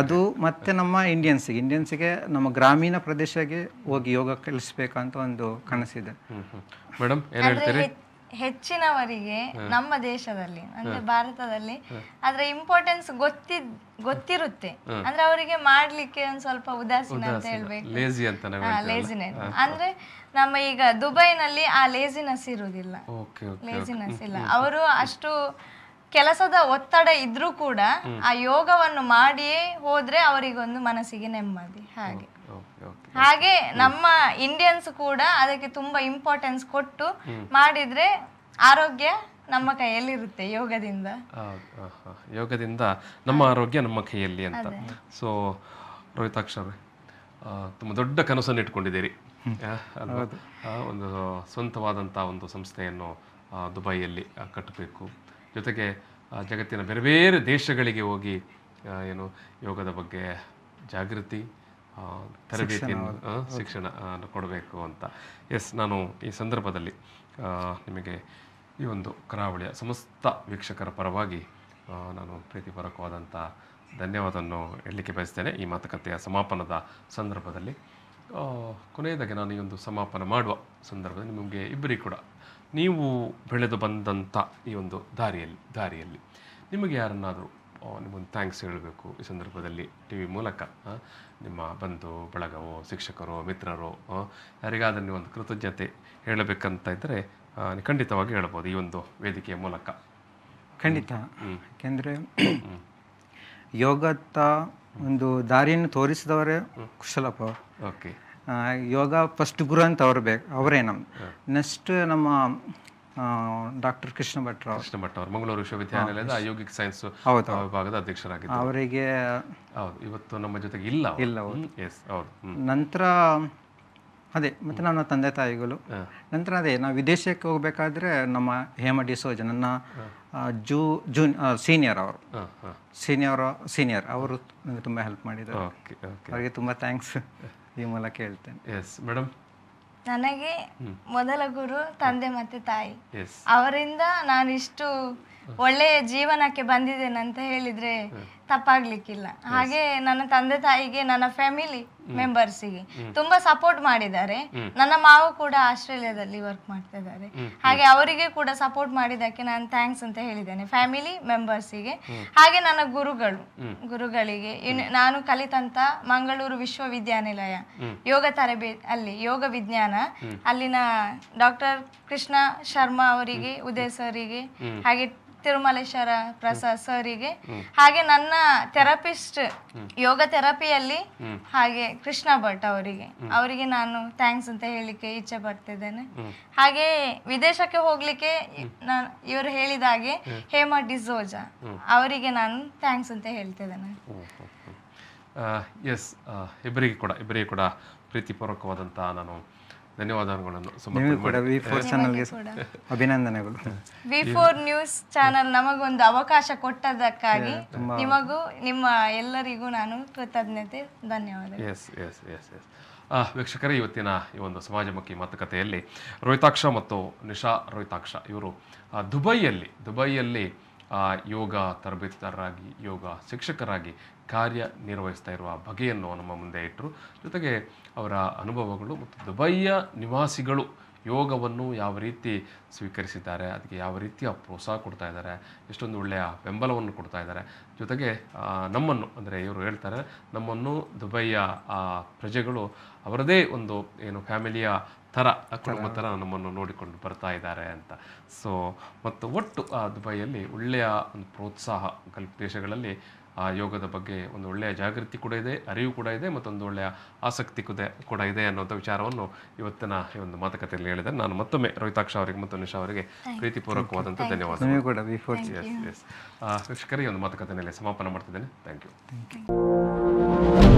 ಅದು ಮತ್ತೆ ನಮ್ಮ ಇಂಡಿಯನ್ಸ್ ಇಂಡಿಯನ್ಸ್ ಗೆ ನಮ್ಮ ಗ್ರಾಮೀಣ ಪ್ರದೇಶಕ್ಕೆ ಹೋಗಿ ಯೋಗ ಕಲಿಸಬೇಕಂತ ಒಂದು ಕನಸಿದೆ ಮೇಡಮ್ ಏನ್ ಹೇಳ್ತೀರಿ ಹೆಚ್ಚಿನವರಿಗೆ ನಮ್ಮ ದೇಶದಲ್ಲಿ ಅಂದ್ರೆ ಭಾರತದಲ್ಲಿ ಅದರ ಇಂಪಾರ್ಟೆನ್ಸ್ ಗೊತ್ತಿ ಗೊತ್ತಿರುತ್ತೆ ಅಂದ್ರೆ ಅವರಿಗೆ ಮಾಡ್ಲಿಕ್ಕೆ ಒಂದ್ ಸ್ವಲ್ಪ ಉದಾಸೀನ ಅಂತ ಹೇಳ್ಬೇಕು ಲೇಜಿನೆಸ್ ಅಂದ್ರೆ ನಮ್ಮ ಈಗ ದುಬೈನಲ್ಲಿ ಆ ಲೇಜಿನೆಸ್ ಇರುವುದಿಲ್ಲ ಲೇಜಿನೆಸ್ ಇಲ್ಲ ಅವರು ಅಷ್ಟು ಕೆಲಸದ ಒತ್ತಡ ಇದ್ರೂ ಕೂಡ ಆ ಯೋಗವನ್ನು ಮಾಡಿಯೇ ಹೋದ್ರೆ ಅವರಿಗೊಂದು ಮನಸ್ಸಿಗೆ ನೆಮ್ಮದಿ ಹಾಗೆ ಹಾಗೆ ನಮ್ಮ ಇಂಡಿಯನ್ಸ್ ಕೂಡ ಅದಕ್ಕೆ ತುಂಬಾ ಇಂಪಾರ್ಟೆನ್ಸ್ ಕೊಟ್ಟು ಮಾಡಿದ್ರೆ ಆರೋಗ್ಯ ನಮ್ಮ ಕೈಯಲ್ಲಿ ಇರುತ್ತೆ ಯೋಗದಿಂದ ಯೋಗದಿಂದ ನಮ್ಮ ಆರೋಗ್ಯ ನಮ್ಮ ಕೈಯಲ್ಲಿ ಅಂತ ಸೊ ರೋಹಿತಾಕ್ಷರ ತುಂಬಾ ದೊಡ್ಡ ಕನಸನ್ನು ಇಟ್ಕೊಂಡಿದ್ದೀರಿ ಒಂದು ಸ್ವಂತವಾದಂತಹ ಒಂದು ಸಂಸ್ಥೆಯನ್ನು ದುಬೈಯಲ್ಲಿ ಕಟ್ಟಬೇಕು ಜೊತೆಗೆ ಜಗತ್ತಿನ ಬೇರೆ ಬೇರೆ ದೇಶಗಳಿಗೆ ಹೋಗಿ ಏನು ಯೋಗದ ಬಗ್ಗೆ ಜಾಗೃತಿ ತರಬೇತಿಯನ್ನು ಶಿಕ್ಷಣ ಕೊಡಬೇಕು ಅಂತ ಎಸ್ ನಾನು ಈ ಸಂದರ್ಭದಲ್ಲಿ ನಿಮಗೆ ಈ ಒಂದು ಕರಾವಳಿಯ ಸಮಸ್ತ ವೀಕ್ಷಕರ ಪರವಾಗಿ ನಾನು ಪ್ರೀತಿಪರಕವಾದಂಥ ಧನ್ಯವಾದವನ್ನು ಹೇಳಲಿಕ್ಕೆ ಬಯಸ್ತೇನೆ ಈ ಮಾತುಕತೆಯ ಸಮಾಪನದ ಸಂದರ್ಭದಲ್ಲಿ ಕೊನೆಯದಾಗಿ ನಾನು ಈ ಒಂದು ಸಮಾಪನ ಮಾಡುವ ಸಂದರ್ಭದಲ್ಲಿ ನಿಮಗೆ ಇಬ್ಬರಿಗೂ ಕೂಡ ನೀವು ಬೆಳೆದು ಬಂದಂಥ ಈ ಒಂದು ದಾರಿಯಲ್ಲಿ ದಾರಿಯಲ್ಲಿ ನಿಮಗೆ ಯಾರನ್ನಾದರೂ ನಿಮ್ಮೊಂದು ಥ್ಯಾಂಕ್ಸ್ ಹೇಳಬೇಕು ಈ ಸಂದರ್ಭದಲ್ಲಿ ಟಿ ವಿ ಮೂಲಕ ನಿಮ್ಮ ಬಂಧು ಬಳಗವೋ ಶಿಕ್ಷಕರೋ ಮಿತ್ರರೋ ಯಾರಿಗಾದರೂ ನೀವು ಒಂದು ಕೃತಜ್ಞತೆ ಹೇಳಬೇಕಂತ ಇದ್ದರೆ ಖಂಡಿತವಾಗಿ ಹೇಳ್ಬೋದು ಈ ಒಂದು ವೇದಿಕೆಯ ಮೂಲಕ ಖಂಡಿತ ಯಾಕೆಂದರೆ ಯೋಗತ್ತ ಒಂದು ದಾರಿಯನ್ನು ತೋರಿಸಿದವರೇ ಕುಶಲಪ್ಪ ಓಕೆ ಯೋಗ ಫಸ್ಟ್ ಗುರು ಅಂತ ಅವ್ರು ಬೇಕು ಅವರೇ ನಮ್ಮ ನೆಕ್ಸ್ಟ್ ನಮ್ಮ ಡಾಕ್ಟರ್ ಕೃಷ್ಣ ಭಟ್ ಕೃಷ್ಣ ಭಟ್ ಅವರು ಮಂಗಳೂರು ವಿಶ್ವವಿದ್ಯಾನಿಲಯದ ಆಯೋಗಿಕ್ ಸೈನ್ಸ್ ವಿಭಾಗದ ಅಧ್ಯಕ್ಷರಾಗಿದ್ದರು ಅವರಿಗೆ ಹೌದು ಇವತ್ತು ನಮ್ಮ ಜೊತೆಗೆ ಇಲ್ಲ ಇಲ್ಲ ಎಸ್ ಹೌದು ನಂತರ ಅದೇ ಮತ್ತೆ ನನ್ನ ತಂದೆ ತಾಯಿಗಳು ನಂತರ ಅದೇ ನಾವು ವಿದೇಶಕ್ಕೆ ಹೋಗಬೇಕಾದ್ರೆ ನಮ್ಮ ಹೇಮ ಡಿಸೋಜ ನನ್ನ ಜೂ ಜೂನ್ ಸೀನಿಯರ್ ಅವರು ಸೀನಿಯರ್ ಸೀನಿಯರ್ ಅವರು ನನಗೆ ತುಂಬ ಹೆಲ್ಪ್ ಮಾಡಿದ್ದಾರೆ ಅವರಿಗೆ ತುಂಬ ಥ್ಯಾಂಕ್ಸ್ ಮೂಲಕ ಹೇಳ್ತೇನೆ ಎಸ್ ಮೇಡಮ್ ನನಗೆ ಮೊದಲ ಗುರು ತಂದೆ ಮತ್ತೆ ತಾಯಿ ಅವರಿಂದ ನಾನು ಇಷ್ಟು ಒಳ್ಳೆಯ ಜೀವನಕ್ಕೆ ಬಂದಿದ್ದೇನೆ ಅಂತ ಹೇಳಿದ್ರೆ ತಪ್ಪಾಗ್ಲಿಕ್ಕಿಲ್ಲ ಹಾಗೆ ನನ್ನ ತಂದೆ ತಾಯಿಗೆ ನನ್ನ ಫ್ಯಾಮಿಲಿ ಮೆಂಬರ್ಸಿಗೆ ತುಂಬಾ ಸಪೋರ್ಟ್ ಮಾಡಿದ್ದಾರೆ ನನ್ನ ಮಾವು ಕೂಡ ಆಸ್ಟ್ರೇಲಿಯಾದಲ್ಲಿ ವರ್ಕ್ ಮಾಡ್ತಾ ಇದ್ದಾರೆ ಹಾಗೆ ಅವರಿಗೆ ಕೂಡ ಸಪೋರ್ಟ್ ಮಾಡಿದ್ದಕ್ಕೆ ನಾನು ಥ್ಯಾಂಕ್ಸ್ ಅಂತ ಹೇಳಿದ್ದೇನೆ ಫ್ಯಾಮಿಲಿ ಮೆಂಬರ್ಸಿಗೆ ಹಾಗೆ ನನ್ನ ಗುರುಗಳು ಗುರುಗಳಿಗೆ ನಾನು ಕಲಿತಂತ ಮಂಗಳೂರು ವಿಶ್ವವಿದ್ಯಾನಿಲಯ ಯೋಗ ತರಬೇತಿ ಅಲ್ಲಿ ಯೋಗ ವಿಜ್ಞಾನ ಅಲ್ಲಿನ ಡಾಕ್ಟರ್ ಕೃಷ್ಣ ಶರ್ಮಾ ಅವರಿಗೆ ಉದಯ ಸರ್ಗೆ ಹಾಗೆ ತಿರುಮಲೇಶ್ವರ ಪ್ರಸಾದ್ ಸರಿಗೆ ಹಾಗೆ ನನ್ನ ಥೆರಪಿಸ್ಟ್ ಯೋಗ ಥೆರಪಿಯಲ್ಲಿ ಹಾಗೆ ಕೃಷ್ಣ ಭಟ್ ಅವರಿಗೆ ಅವರಿಗೆ ನಾನು ಥ್ಯಾಂಕ್ಸ್ ಅಂತ ಹೇಳಲಿಕ್ಕೆ ಇಚ್ಛೆ ಪಡ್ತಿದ್ದೇನೆ ಹಾಗೆ ವಿದೇಶಕ್ಕೆ ಹೋಗ್ಲಿಕ್ಕೆ ಇವರು ಹೇಳಿದ ಹಾಗೆ ಹೇಮಾ ಡಿಸೋಜ ಅವರಿಗೆ ನಾನು ಥ್ಯಾಂಕ್ಸ್ ಅಂತ ಹೇಳ್ತಿದ್ದೇನೆ ಎಸ್ ಇಬ್ಬರಿಗೆ ಕೂಡ ಇಬ್ಬರಿಗೆ ಕೂಡ ಪ್ರೀತಿಪೂರ್ವಕವಾದಂತಹ ನಾನು ಧನ್ಯವಾದಗಳನ್ನು ಅಭಿನಂದನೆಗಳು ವಿ ಫೋರ್ ನ್ಯೂಸ್ ಚಾನೆಲ್ ನಮಗೊಂದು ಅವಕಾಶ ಕೊಟ್ಟದಕ್ಕಾಗಿ ನಿಮಗೂ ನಿಮ್ಮ ಎಲ್ಲರಿಗೂ ನಾನು ಕೃತಜ್ಞತೆ ಧನ್ಯವಾದ ಎಸ್ ಎಸ್ ಎಸ್ ಎಸ್ ವೀಕ್ಷಕರೇ ಇವತ್ತಿನ ಈ ಒಂದು ಸಮಾಜಮುಖಿ ಮಾತುಕತೆಯಲ್ಲಿ ರೋಹಿತಾಕ್ಷ ಮತ್ತು ನಿಶಾ ರೋಹಿತಾಕ್ಷ ಇವರು ದುಬೈಯಲ್ಲಿ ದುಬೈಯಲ್ಲಿ ಯೋಗ ತರಬೇತಿದಾರರಾಗಿ ಯೋಗ ಶಿಕ್ಷಕರಾಗಿ ಕಾರ್ಯನಿರ್ವಹಿಸ್ತಾ ಇರುವ ಬಗೆಯನ್ನು ನಮ್ಮ ಮುಂದೆ ಇಟ್ಟರು ಜೊತೆಗೆ ಅವರ ಅನುಭವಗಳು ಮತ್ತು ದುಬೈಯ ನಿವಾಸಿಗಳು ಯೋಗವನ್ನು ಯಾವ ರೀತಿ ಸ್ವೀಕರಿಸಿದ್ದಾರೆ ಅದಕ್ಕೆ ಯಾವ ರೀತಿಯ ಪ್ರೋತ್ಸಾಹ ಕೊಡ್ತಾ ಇದ್ದಾರೆ ಎಷ್ಟೊಂದು ಒಳ್ಳೆಯ ಬೆಂಬಲವನ್ನು ಕೊಡ್ತಾ ಇದ್ದಾರೆ ಜೊತೆಗೆ ನಮ್ಮನ್ನು ಅಂದರೆ ಇವರು ಹೇಳ್ತಾರೆ ನಮ್ಮನ್ನು ದುಬೈಯ ಪ್ರಜೆಗಳು ಅವರದೇ ಒಂದು ಏನು ಫ್ಯಾಮಿಲಿಯ ಥರ ಕುಟುಂಬ ಥರ ನಮ್ಮನ್ನು ನೋಡಿಕೊಂಡು ಬರ್ತಾ ಇದ್ದಾರೆ ಅಂತ ಸೊ ಮತ್ತು ಒಟ್ಟು ದುಬೈಯಲ್ಲಿ ಒಳ್ಳೆಯ ಒಂದು ಪ್ರೋತ್ಸಾಹ ಕಲ್ಪ ದೇಶಗಳಲ್ಲಿ ಆ ಯೋಗದ ಬಗ್ಗೆ ಒಂದು ಒಳ್ಳೆಯ ಜಾಗೃತಿ ಕೂಡ ಇದೆ ಅರಿವು ಕೂಡ ಇದೆ ಮತ್ತೊಂದು ಒಳ್ಳೆಯ ಆಸಕ್ತಿ ಕೂಡ ಕೂಡ ಇದೆ ಅನ್ನೋಂಥ ವಿಚಾರವನ್ನು ಇವತ್ತಿನ ಈ ಒಂದು ಮಾತುಕತೆಯಲ್ಲಿ ಹೇಳಿದೆ ನಾನು ಮತ್ತೊಮ್ಮೆ ರೋಹಿತಾಕ್ಷ ಅವರಿಗೆ ಮತ್ತು ನಿಶಾ ಅವರಿಗೆ ಪ್ರೀತಿಪೂರ್ವಕವಾದಂಥ ಧನ್ಯವಾದ ವೀಕ್ಷಕರಿಗೆ ಒಂದು ಮಾತುಕತೆಯಲ್ಲಿ ಸಮಾಪನ ಮಾಡ್ತಿದ್ದೇನೆ ಥ್ಯಾಂಕ್ ಯು